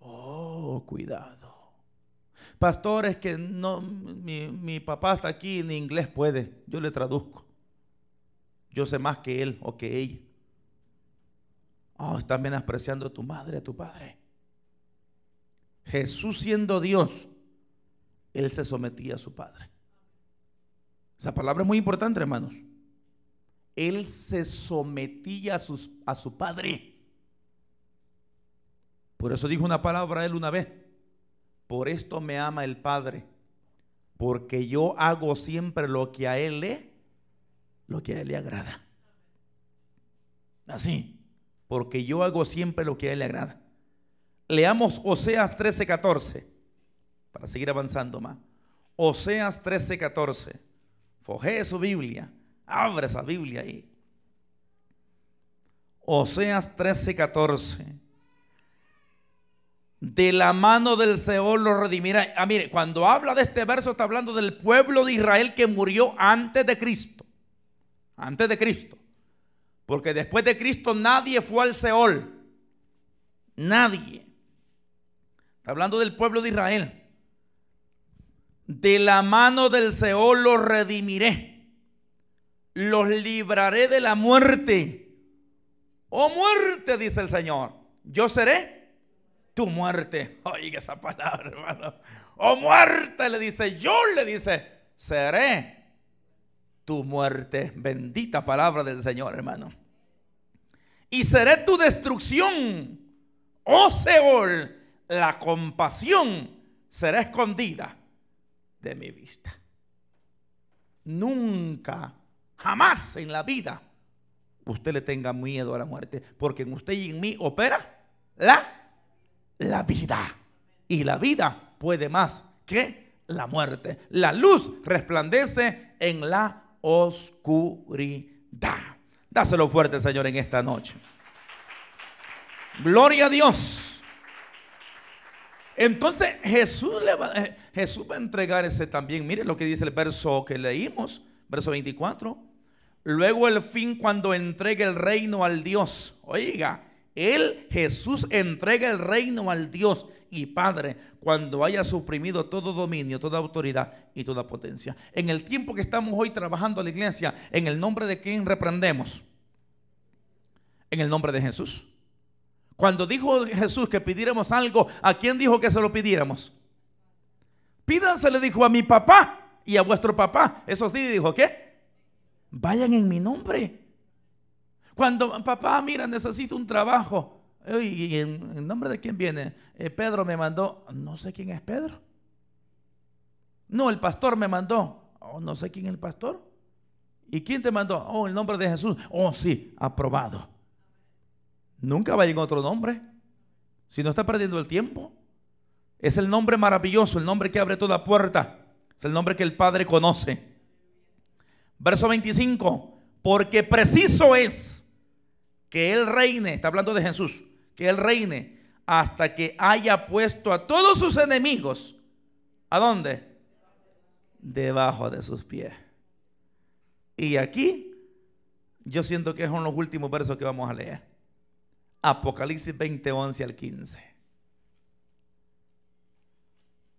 Speaker 1: Oh, cuidado. Pastores que no, mi, papá está aquí, ni inglés puede. Yo le traduzco. Yo sé más que él o que ella. Oh, están menospreciando a tu madre, a tu padre. Jesús siendo Dios, él se sometía a su padre. Esa palabra es muy importante, hermanos. Él se sometía a, a su padre. Por eso dijo una palabra él una vez. Por esto me ama el Padre, porque yo hago siempre lo que a Él le, lo que a Él le agrada. Así, porque yo hago siempre lo que a Él le agrada. Leamos Oseas 14, para seguir avanzando más. Oseas 14, Foge su Biblia, abre esa Biblia ahí. Oseas 13:14 de la mano del Seol lo redimirá. Ah, mire, cuando habla de este verso está hablando del pueblo de Israel que murió antes de Cristo. Antes de Cristo. Porque después de Cristo nadie fue al Seol. Nadie. Está hablando del pueblo de Israel. De la mano del Seol los redimiré. Los libraré de la muerte. Oh muerte, dice el Señor. Yo seré tu muerte. Oiga esa palabra, hermano. o oh, muerte, le dice, yo le dice, seré tu muerte. Bendita palabra del Señor, hermano. Y seré tu destrucción, o oh Seol, la compasión será escondida de mi vista. Nunca, jamás en la vida usted le tenga miedo a la muerte, porque en usted y en mí opera la la vida. Y la vida puede más que la muerte. La luz resplandece en la oscuridad. Dáselo fuerte, Señor, en esta noche. Gloria a Dios. Entonces Jesús, va, eh, Jesús va a entregar ese también. Mire lo que dice el verso que leímos, verso 24. Luego el fin cuando entregue el reino al Dios. Oiga, él, Jesús, entrega el reino al Dios y Padre cuando haya suprimido todo dominio, toda autoridad y toda potencia. En el tiempo que estamos hoy trabajando la iglesia, en el nombre de quién reprendemos. En el nombre de Jesús. Cuando dijo Jesús que pidiéramos algo, ¿a quién dijo que se lo pidiéramos? Pídanse, le dijo a mi papá y a vuestro papá. Eso sí, dijo, ¿qué? Vayan en mi nombre. Cuando, papá, mira, necesito un trabajo. ¿Y en, nombre de quién viene? Eh, Pedro me mandó, no sé quién es Pedro. No, el pastor me mandó, oh, no sé quién es el pastor. ¿Y quién te mandó? Oh, el nombre de Jesús. Oh, sí, aprobado. Nunca vaya en otro nombre. Si no está perdiendo el tiempo. Es el nombre maravilloso, el nombre que abre toda puerta. Es el nombre que el Padre conoce. Verso 25. Porque preciso es que Él reine, está hablando de Jesús, que Él reine hasta que haya puesto a todos sus enemigos, ¿a dónde? Debajo de sus pies. Y aquí yo siento que son los últimos versos que vamos a leer. Apocalipsis 20, 11 al 15.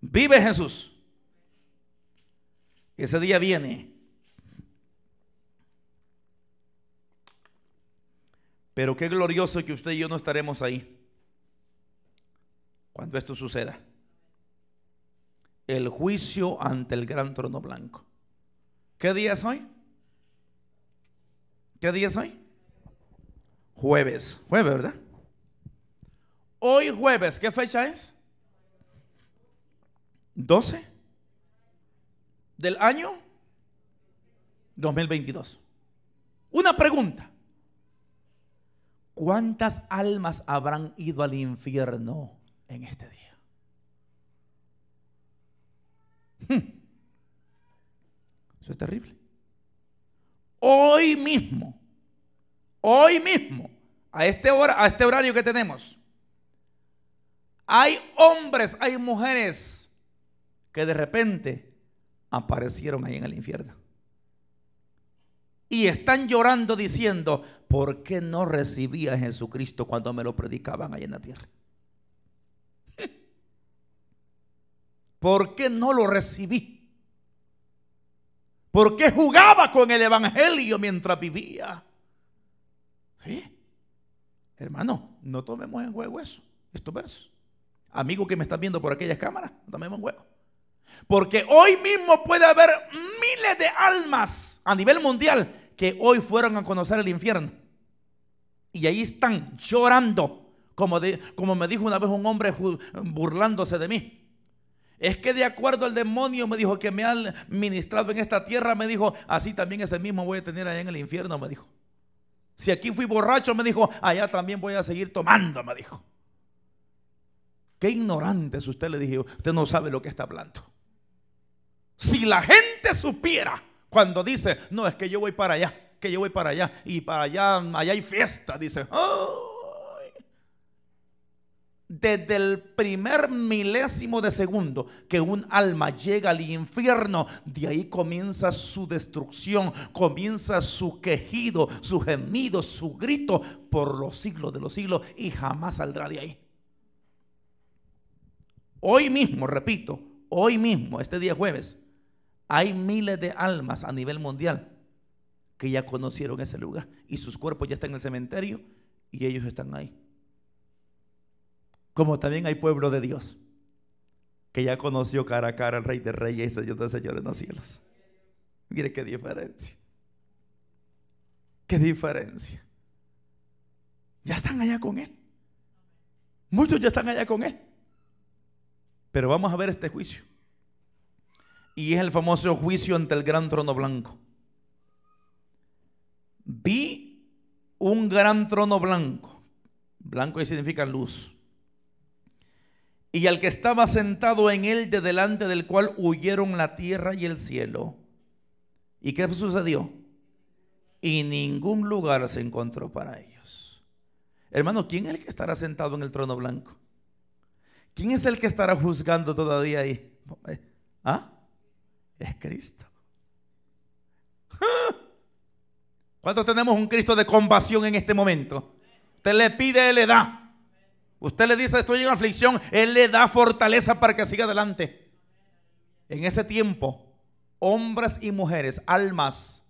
Speaker 1: Vive Jesús. Ese día viene Pero qué glorioso que usted y yo no estaremos ahí cuando esto suceda. El juicio ante el gran trono blanco. ¿Qué día es hoy? ¿Qué día es hoy? Jueves. Jueves, ¿verdad? Hoy jueves, ¿qué fecha es? 12 del año 2022. Una pregunta. ¿Cuántas almas habrán ido al infierno en este día? Hmm. Eso es terrible. Hoy mismo, hoy mismo, a este, hora, a este horario que tenemos, hay hombres, hay mujeres que de repente aparecieron ahí en el infierno. Y están llorando diciendo, ¿por qué no recibía a Jesucristo cuando me lo predicaban allá en la tierra? ¿Por qué no lo recibí? ¿Por qué jugaba con el Evangelio mientras vivía? ¿Sí? Hermano, no tomemos en juego eso, estos versos. Amigo que me están viendo por aquellas cámaras, no tomemos en juego. Porque hoy mismo puede haber miles de almas a nivel mundial que hoy fueron a conocer el infierno. Y ahí están llorando, como, de, como me dijo una vez un hombre burlándose de mí. Es que de acuerdo al demonio me dijo que me han ministrado en esta tierra, me dijo, así también ese mismo voy a tener allá en el infierno, me dijo. Si aquí fui borracho, me dijo, allá también voy a seguir tomando, me dijo. Qué ignorante es usted, le dije, usted no sabe lo que está hablando. Si la gente supiera cuando dice, no, es que yo voy para allá, que yo voy para allá y para allá, allá hay fiesta, dice, Desde el primer milésimo de segundo que un alma llega al infierno, de ahí comienza su destrucción, comienza su quejido, su gemido, su grito por los siglos de los siglos y jamás saldrá de ahí. Hoy mismo, repito, hoy mismo, este día jueves, hay miles de almas a nivel mundial que ya conocieron ese lugar y sus cuerpos ya están en el cementerio y ellos están ahí. Como también hay pueblo de Dios que ya conoció cara a cara al Rey de Reyes y Señor de Señores en los cielos. Mire qué diferencia. Qué diferencia. Ya están allá con Él. Muchos ya están allá con Él. Pero vamos a ver este juicio y es el famoso juicio ante el gran trono blanco. Vi un gran trono blanco. Blanco ahí significa luz. Y al que estaba sentado en él, de delante del cual huyeron la tierra y el cielo. ¿Y qué sucedió? Y ningún lugar se encontró para ellos. Hermano, ¿quién es el que estará sentado en el trono blanco? ¿Quién es el que estará juzgando todavía ahí? Eh, ¿Ah? es Cristo. ¿Cuántos tenemos un Cristo de compasión en este momento? Usted le pide, Él le da. Usted le dice, estoy en aflicción, Él le da fortaleza para que siga adelante. En ese tiempo, hombres y mujeres, almas,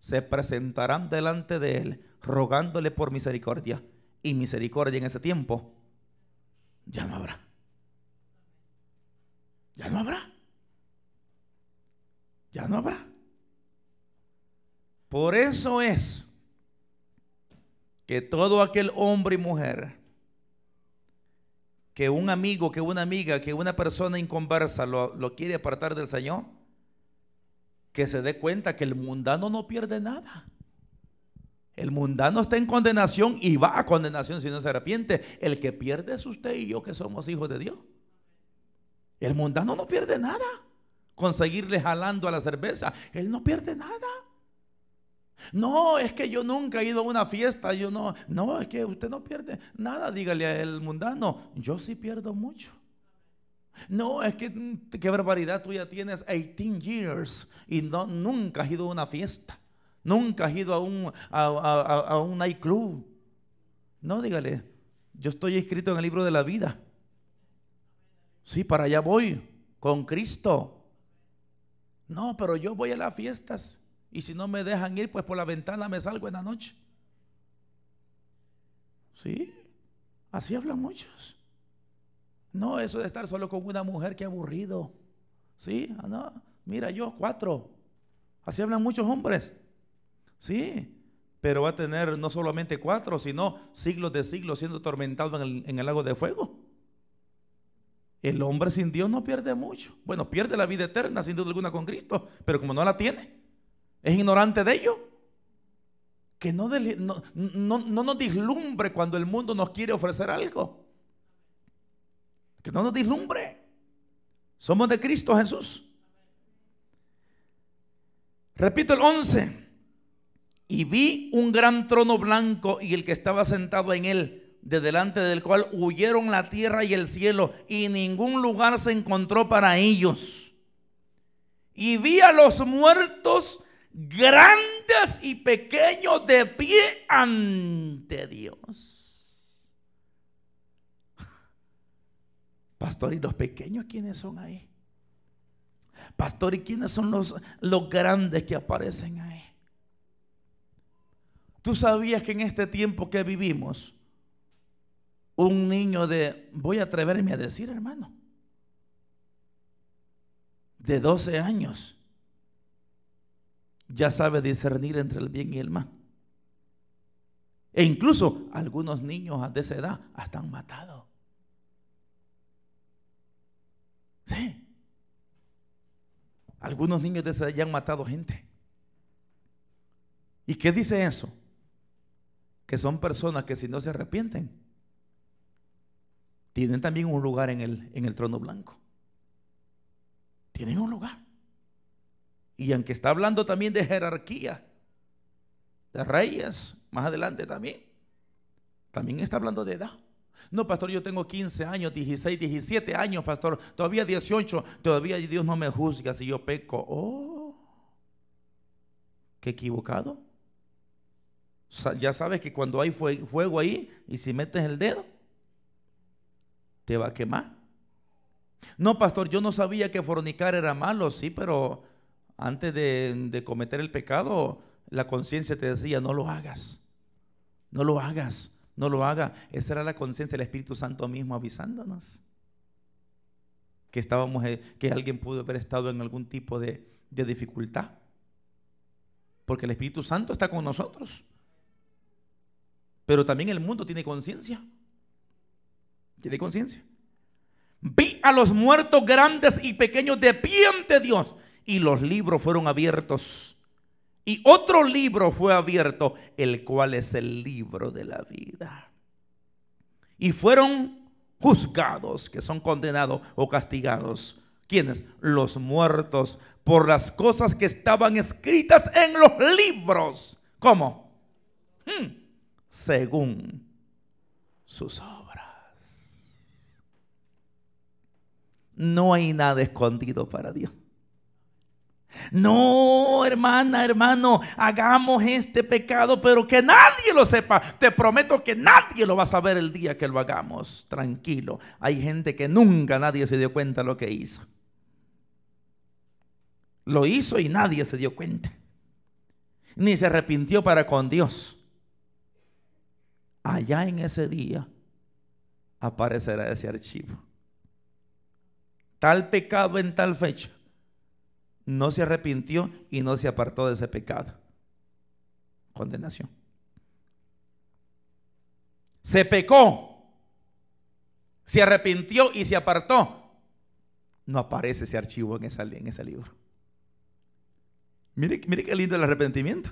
Speaker 1: se presentarán delante de Él, rogándole por misericordia. Y misericordia en ese tiempo ya no habrá. Ya no habrá ya no habrá. Por eso es que todo aquel hombre y mujer que un amigo, que una amiga, que una persona inconversa lo, lo quiere apartar del Señor, que se dé cuenta que el mundano no pierde nada. El mundano está en condenación y va a condenación si no se arrepiente. El que pierde es usted y yo que somos hijos de Dios. El mundano no pierde nada conseguirle jalando a la cerveza. Él no pierde nada. No, es que yo nunca he ido a una fiesta, yo no, no, es que usted no pierde nada, dígale al mundano, yo sí pierdo mucho. No, es que mm, qué barbaridad, tú ya tienes 18 years y no, nunca has ido a una fiesta, nunca has ido a un, a, a, a un nightclub. No, dígale, yo estoy escrito en el libro de la vida. Sí, para allá voy, con Cristo. No, pero yo voy a las fiestas y si no me dejan ir, pues por la ventana me salgo en la noche. Sí, así hablan muchos. No, eso de estar solo con una mujer, ha aburrido. Sí, ah, no, mira yo, cuatro. Así hablan muchos hombres. Sí, pero va a tener no solamente cuatro, sino siglos de siglos siendo atormentado en el lago de fuego. El hombre sin Dios no pierde mucho. Bueno, pierde la vida eterna sin duda alguna con Cristo, pero como no la tiene, es ignorante de ello. Que no, nos dislumbre cuando el mundo nos quiere ofrecer algo. Que no nos dislumbre. Somos de Cristo Jesús. Repito el 11. Y vi un gran trono blanco y el que estaba sentado en él de delante del cual huyeron la tierra y el cielo, y ningún lugar se encontró para ellos. Y vi a los muertos grandes y pequeños de pie ante Dios. Pastor, ¿y los pequeños quiénes son ahí? Pastor, ¿y quiénes son los, los grandes que aparecen ahí? Tú sabías que en este tiempo que vivimos, un niño de, voy a atreverme a decir, hermano, de 12 años, ya sabe discernir entre el bien y el mal. E incluso algunos niños de esa edad hasta han matado. Sí. Algunos niños de esa edad ya han matado gente. ¿Y qué dice eso? Que son personas que si no se arrepienten, tienen también un lugar en el, en el trono blanco. Tienen un lugar. Y aunque está hablando también de jerarquía, de reyes, más adelante también, también está hablando de edad. No, pastor, yo tengo 15 años, 16, 17 años, pastor, todavía 18, todavía Dios no me juzga si yo peco. Oh, qué equivocado. Ya sabes que cuando hay fuego ahí y si metes el dedo, te va a quemar. No, pastor, yo no sabía que fornicar era malo, sí, pero antes de, cometer el pecado, la conciencia te decía, no lo hagas, no lo hagas, no lo haga Esa era la conciencia del Espíritu Santo mismo avisándonos. Que, estábamos, eh, que alguien pudo haber estado en algún tipo de dificultad. Porque el Espíritu Santo está con nosotros. Pero también el mundo tiene conciencia tiene conciencia. Vi a los muertos grandes y pequeños de pie ante Dios y los libros fueron abiertos. Y otro libro fue abierto, el cual es el libro de la vida. Y fueron juzgados, que son condenados o castigados. ¿Quiénes? Los muertos por las cosas que estaban escritas en los libros. ¿Cómo? Hmm. Según sus obras. No hay nada escondido para Dios. No, hermana, hermano, hagamos este pecado, pero que nadie lo sepa. Te prometo que nadie lo va a saber el día que lo hagamos. Tranquilo, hay gente que nunca nadie se dio cuenta lo que hizo. Lo hizo y nadie se dio cuenta. Ni se arrepintió para con Dios. Allá en ese día aparecerá ese archivo tal pecado en tal fecha, no se arrepintió y no se apartó de ese pecado. Condenación. Se pecó, se arrepintió y se apartó. No aparece ese archivo en, esa, en ese libro. Mire, mire qué lindo el arrepentimiento.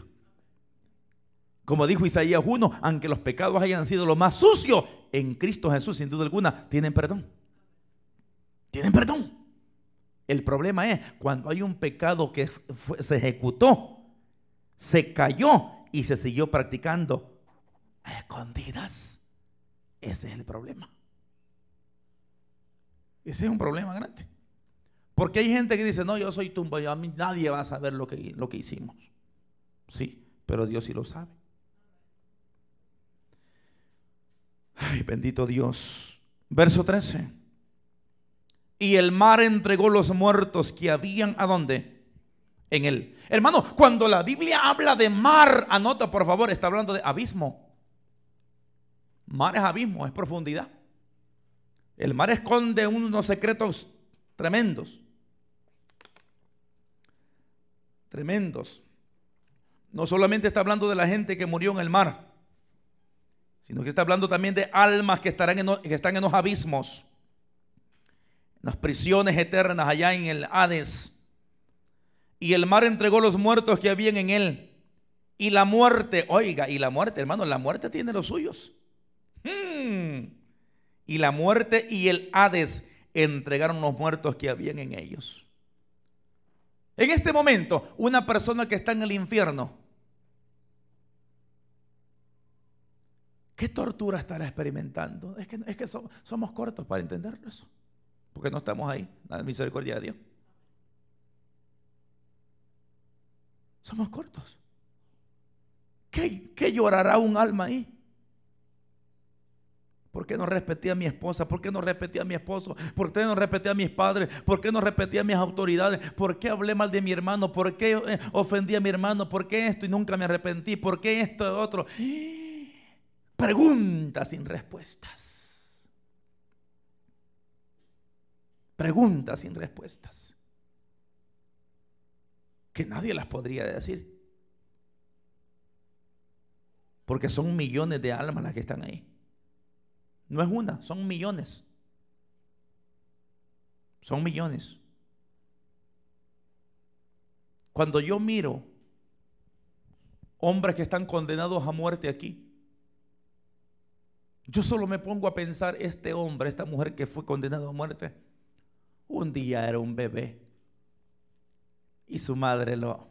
Speaker 1: Como dijo Isaías 1, aunque los pecados hayan sido lo más sucio, en Cristo Jesús, sin duda alguna, tienen perdón tienen perdón. El problema es cuando hay un pecado que se ejecutó, se cayó y se siguió practicando a escondidas. Ese es el problema. Ese es un problema grande. Porque hay gente que dice, no, yo soy tumba, yo, a mí nadie va a saber lo que, lo que hicimos. Sí, pero Dios sí lo sabe. Ay, bendito Dios. Verso 13 y el mar entregó los muertos que habían a dónde? En él. Hermano, cuando la Biblia habla de mar, anota por favor, está hablando de abismo. Mar es abismo, es profundidad. El mar esconde unos secretos tremendos. Tremendos. No solamente está hablando de la gente que murió en el mar, sino que está hablando también de almas que, estarán que están en los abismos las prisiones eternas allá en el Hades. Y el mar entregó los muertos que habían en él. Y la muerte, oiga, y la muerte, hermano, la muerte tiene los suyos. Hmm. Y la muerte y el Hades entregaron los muertos que habían en ellos. En este momento, una persona que está en el infierno, ¿qué tortura estará experimentando? Es que, es que somos cortos para entenderlo eso porque no estamos ahí, la misericordia de Dios. Somos cortos. ¿Qué, ¿Qué, llorará un alma ahí? ¿Por qué no respeté a mi esposa? ¿Por qué no respeté a mi esposo? ¿Por qué no respeté a mis padres? ¿Por qué no respeté a mis autoridades? ¿Por qué hablé mal de mi hermano? ¿Por qué eh, ofendí a mi hermano? ¿Por qué esto y nunca me arrepentí? ¿Por qué esto y otro? Preguntas sin respuestas. preguntas sin respuestas, que nadie las podría decir, porque son millones de almas las que están ahí. No es una, son millones. Son millones. Cuando yo miro hombres que están condenados a muerte aquí, yo solo me pongo a pensar, este hombre, esta mujer que fue condenada a muerte, un día era un bebé y su madre lo,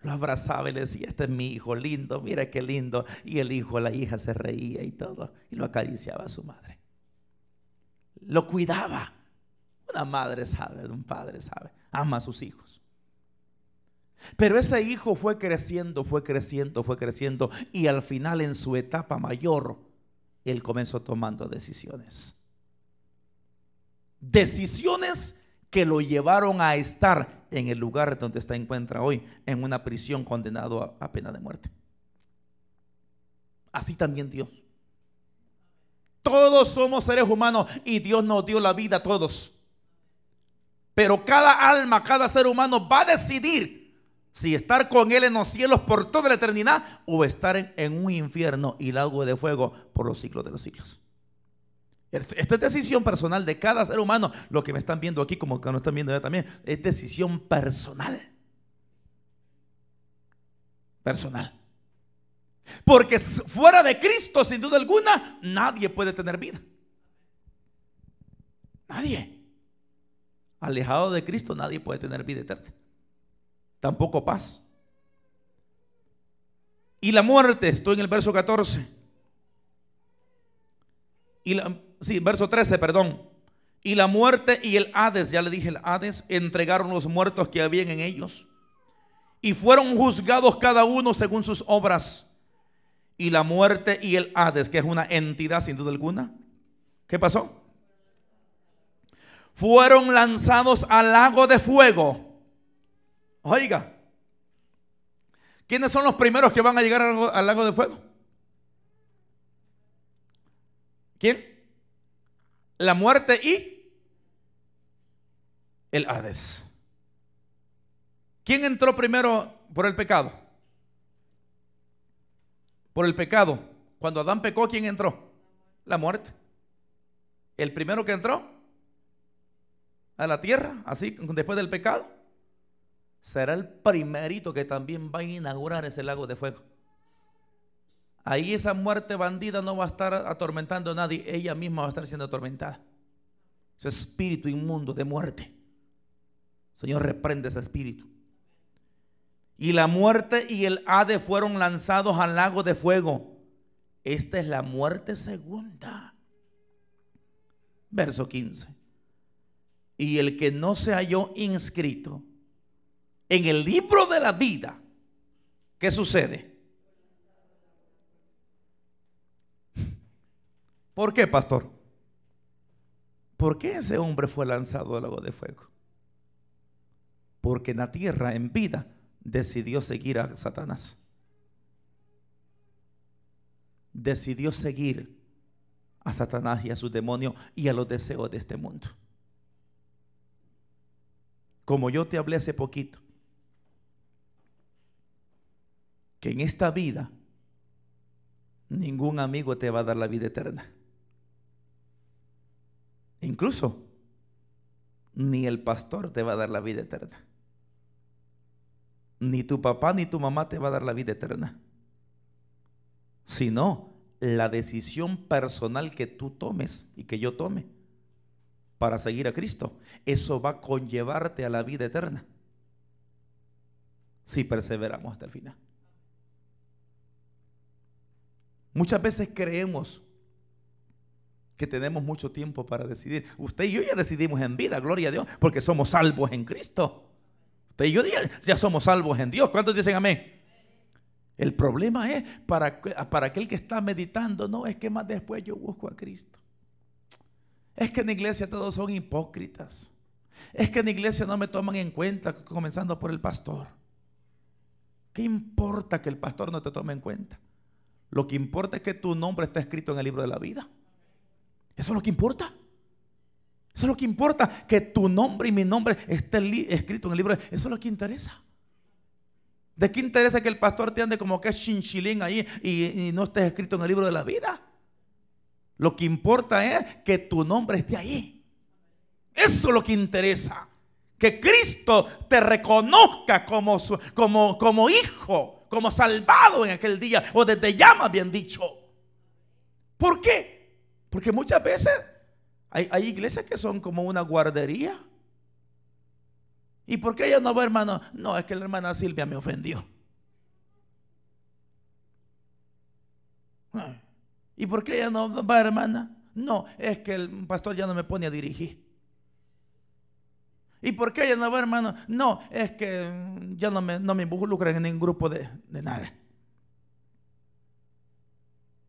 Speaker 1: lo abrazaba y le decía, este es mi hijo lindo, mira qué lindo. Y el hijo, la hija se reía y todo, y lo acariciaba a su madre. Lo cuidaba. Una madre sabe, un padre sabe, ama a sus hijos. Pero ese hijo fue creciendo, fue creciendo, fue creciendo, y al final en su etapa mayor, él comenzó tomando decisiones. Decisiones que lo llevaron a estar en el lugar donde se encuentra hoy, en una prisión condenado a, pena de muerte. Así también Dios. Todos somos seres humanos y Dios nos dio la vida a todos. Pero cada alma, cada ser humano va a decidir si estar con Él en los cielos por toda la eternidad o estar en, un infierno y lago de fuego por los siglos de los siglos. Esto es decisión personal de cada ser humano. Lo que me están viendo aquí, como que no están viendo ya también, es decisión personal. Personal. Porque fuera de Cristo, sin duda alguna, nadie puede tener vida. Nadie. Alejado de Cristo, nadie puede tener vida eterna. Tampoco paz. Y la muerte, estoy en el verso 14. Y la, sí, verso 13, perdón. Y la muerte y el Hades, ya le dije el Hades, entregaron los muertos que habían en ellos. Y fueron juzgados cada uno según sus obras. Y la muerte y el Hades, que es una entidad sin duda alguna. ¿Qué pasó? Fueron lanzados al lago de fuego. Oiga, ¿quiénes son los primeros que van a llegar al lago de fuego? ¿Quién? la muerte y el Hades. ¿Quién entró primero por el pecado? Por el pecado. Cuando Adán pecó, ¿quién entró? La muerte. El primero que entró a la tierra, así, después del pecado, será el primerito que también va a inaugurar ese lago de fuego. Ahí esa muerte bandida no va a estar atormentando a nadie, ella misma va a estar siendo atormentada. Ese espíritu inmundo de muerte. Señor, reprende ese espíritu. Y la muerte y el Hade fueron lanzados al lago de fuego. Esta es la muerte segunda. Verso 15. Y el que no se halló inscrito en el libro de la vida, ¿qué sucede? ¿Por qué, pastor? ¿Por qué ese hombre fue lanzado al agua de fuego? Porque en la tierra, en vida, decidió seguir a Satanás. Decidió seguir a Satanás y a sus demonios y a los deseos de este mundo. Como yo te hablé hace poquito, que en esta vida ningún amigo te va a dar la vida eterna. Incluso ni el pastor te va a dar la vida eterna. Ni tu papá ni tu mamá te va a dar la vida eterna. Sino la decisión personal que tú tomes y que yo tome para seguir a Cristo. Eso va a conllevarte a la vida eterna. Si perseveramos hasta el final. Muchas veces creemos que tenemos mucho tiempo para decidir. Usted y yo ya decidimos en vida, gloria a Dios, porque somos salvos en Cristo. Usted y yo ya, ya somos salvos en Dios. ¿Cuántos dicen amén? El problema es para, para aquel que está meditando, no, es que más después yo busco a Cristo. Es que en la iglesia todos son hipócritas. Es que en la iglesia no me toman en cuenta, comenzando por el pastor. ¿Qué importa que el pastor no te tome en cuenta? Lo que importa es que tu nombre está escrito en el libro de la vida. Eso es lo que importa. Eso es lo que importa, que tu nombre y mi nombre esté escrito en el libro. Eso es lo que interesa. ¿De qué interesa que el pastor te ande como que es chinchilín ahí y, no estés escrito en el libro de la vida? Lo que importa es que tu nombre esté ahí. Eso es lo que interesa. Que Cristo te reconozca como, como, como hijo, como salvado en aquel día, o desde llama bien dicho. ¿Por qué? Porque muchas veces hay, iglesias que son como una guardería. ¿Y por qué ella no va, hermano? No, es que la hermana Silvia me ofendió. ¿Y por qué ella no va, hermana? No, es que el pastor ya no me pone a dirigir. ¿Y por qué ella no va, hermano? No, es que ya no me, no me involucran en ningún grupo de, de nada.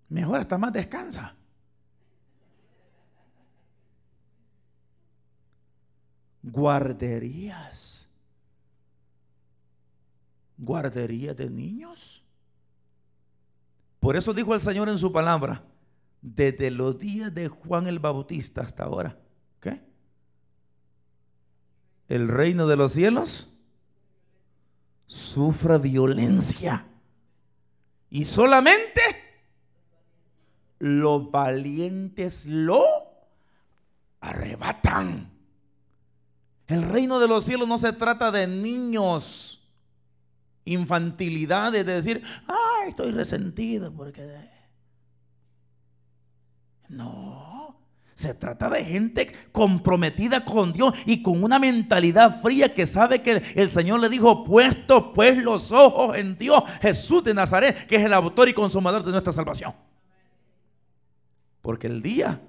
Speaker 1: Mejor hasta más descansa. guarderías. Guarderías de niños. Por eso dijo el Señor en su palabra, desde los días de Juan el Bautista hasta ahora, ¿qué? El reino de los cielos sufra violencia. Y solamente los valientes lo arrebatan. El reino de los cielos no se trata de niños, infantilidades, de decir, ay, estoy resentido porque... No, se trata de gente comprometida con Dios y con una mentalidad fría que sabe que el Señor le dijo, puesto pues los ojos en Dios, Jesús de Nazaret, que es el autor y consumador de nuestra salvación. Porque el día,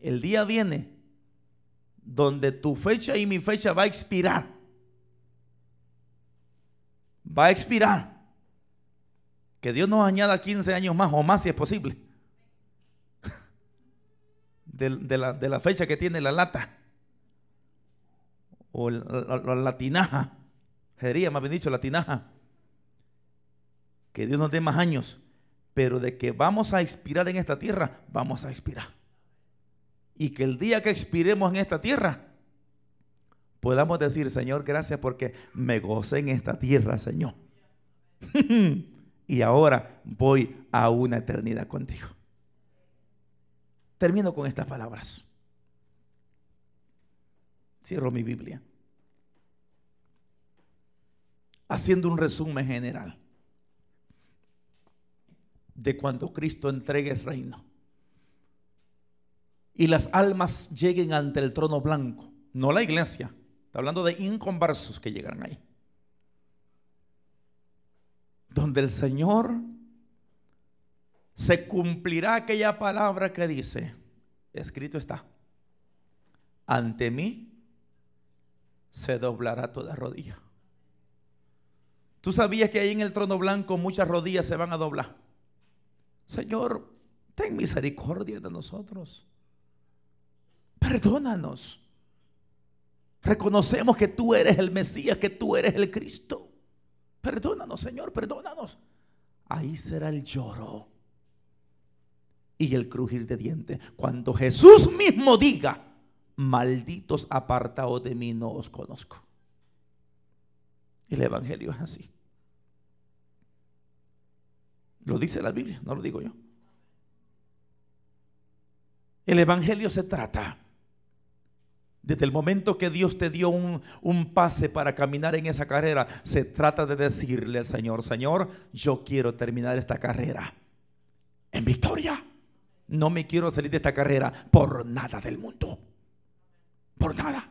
Speaker 1: el día viene donde tu fecha y mi fecha va a expirar. Va a expirar. Que Dios nos añada 15 años más o más si es posible. De, la, fecha que tiene la lata. O la, latinaja, tinaja. Sería, más bien dicho, la tinaja. Que Dios nos dé más años. Pero de que vamos a expirar en esta tierra, vamos a expirar y que el día que expiremos en esta tierra podamos decir, Señor, gracias porque me gocé en esta tierra, Señor. y ahora voy a una eternidad contigo. Termino con estas palabras. Cierro mi Biblia. Haciendo un resumen general de cuando Cristo entregue el reino y las almas lleguen ante el trono blanco, no la iglesia. Está hablando de inconversos que llegan ahí. Donde el Señor se cumplirá aquella palabra que dice, escrito está, ante mí se doblará toda rodilla. ¿Tú sabías que ahí en el trono blanco muchas rodillas se van a doblar? Señor, ten misericordia de nosotros perdónanos. Reconocemos que tú eres el Mesías, que tú eres el Cristo. Perdónanos, Señor, perdónanos. Ahí será el lloro y el crujir de dientes. Cuando Jesús mismo diga, malditos apartaos de mí, no os conozco. El Evangelio es así. Lo dice la Biblia, no lo digo yo. El Evangelio se trata desde el momento que Dios te dio un, un, pase para caminar en esa carrera, se trata de decirle al Señor, Señor, yo quiero terminar esta carrera en victoria. No me quiero salir de esta carrera por nada del mundo. Por nada.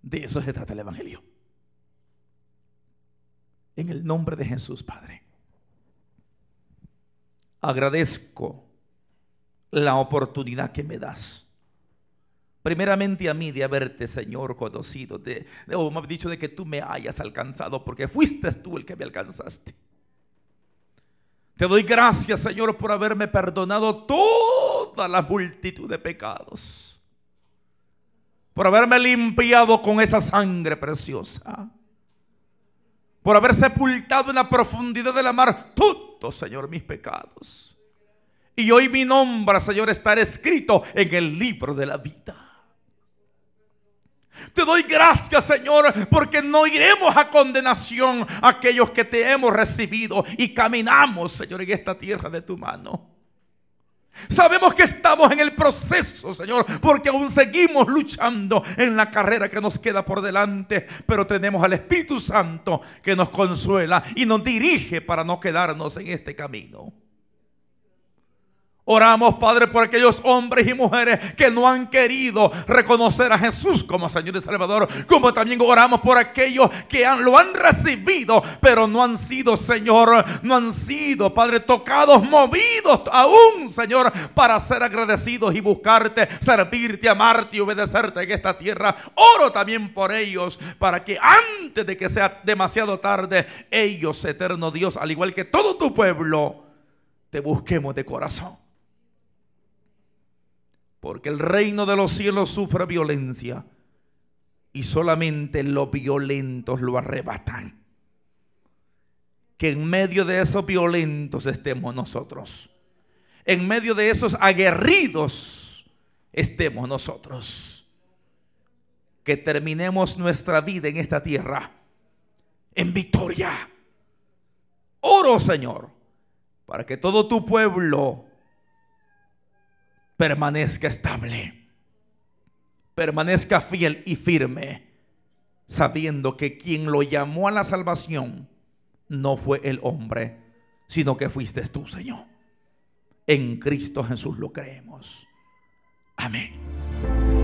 Speaker 1: De eso se trata el Evangelio. En el nombre de Jesús, Padre. Agradezco la oportunidad que me das primeramente a mí de haberte, Señor, conocido, de, de dicho, de que tú me hayas alcanzado, porque fuiste tú el que me alcanzaste. Te doy gracias, Señor, por haberme perdonado toda la multitud de pecados. Por haberme limpiado con esa sangre preciosa. Por haber sepultado en la profundidad de la mar todos, Señor, mis pecados. Y hoy mi nombre, Señor, estará escrito en el libro de la vida. Te doy gracias, Señor, porque no iremos a condenación a aquellos que te hemos recibido y caminamos, Señor, en esta tierra de tu mano. Sabemos que estamos en el proceso, Señor, porque aún seguimos luchando en la carrera que nos queda por delante, pero tenemos al Espíritu Santo que nos consuela y nos dirige para no quedarnos en este camino. Oramos, Padre, por aquellos hombres y mujeres que no han querido reconocer a Jesús como Señor y Salvador. Como también oramos por aquellos que lo han recibido, pero no han sido, Señor, no han sido, Padre, tocados, movidos aún, Señor, para ser agradecidos y buscarte, servirte, amarte y obedecerte en esta tierra. Oro también por ellos, para que antes de que sea demasiado tarde, ellos, eterno Dios, al igual que todo tu pueblo, te busquemos de corazón porque el reino de los cielos sufre violencia y solamente los violentos lo arrebatan. Que en medio de esos violentos estemos nosotros. En medio de esos aguerridos estemos nosotros. Que terminemos nuestra vida en esta tierra en victoria. Oro, Señor, para que todo tu pueblo permanezca estable, permanezca fiel y firme, sabiendo que quien lo llamó a la salvación no fue el hombre, sino que fuiste tú, Señor. En Cristo Jesús lo creemos. Amén.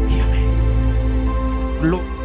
Speaker 1: amén.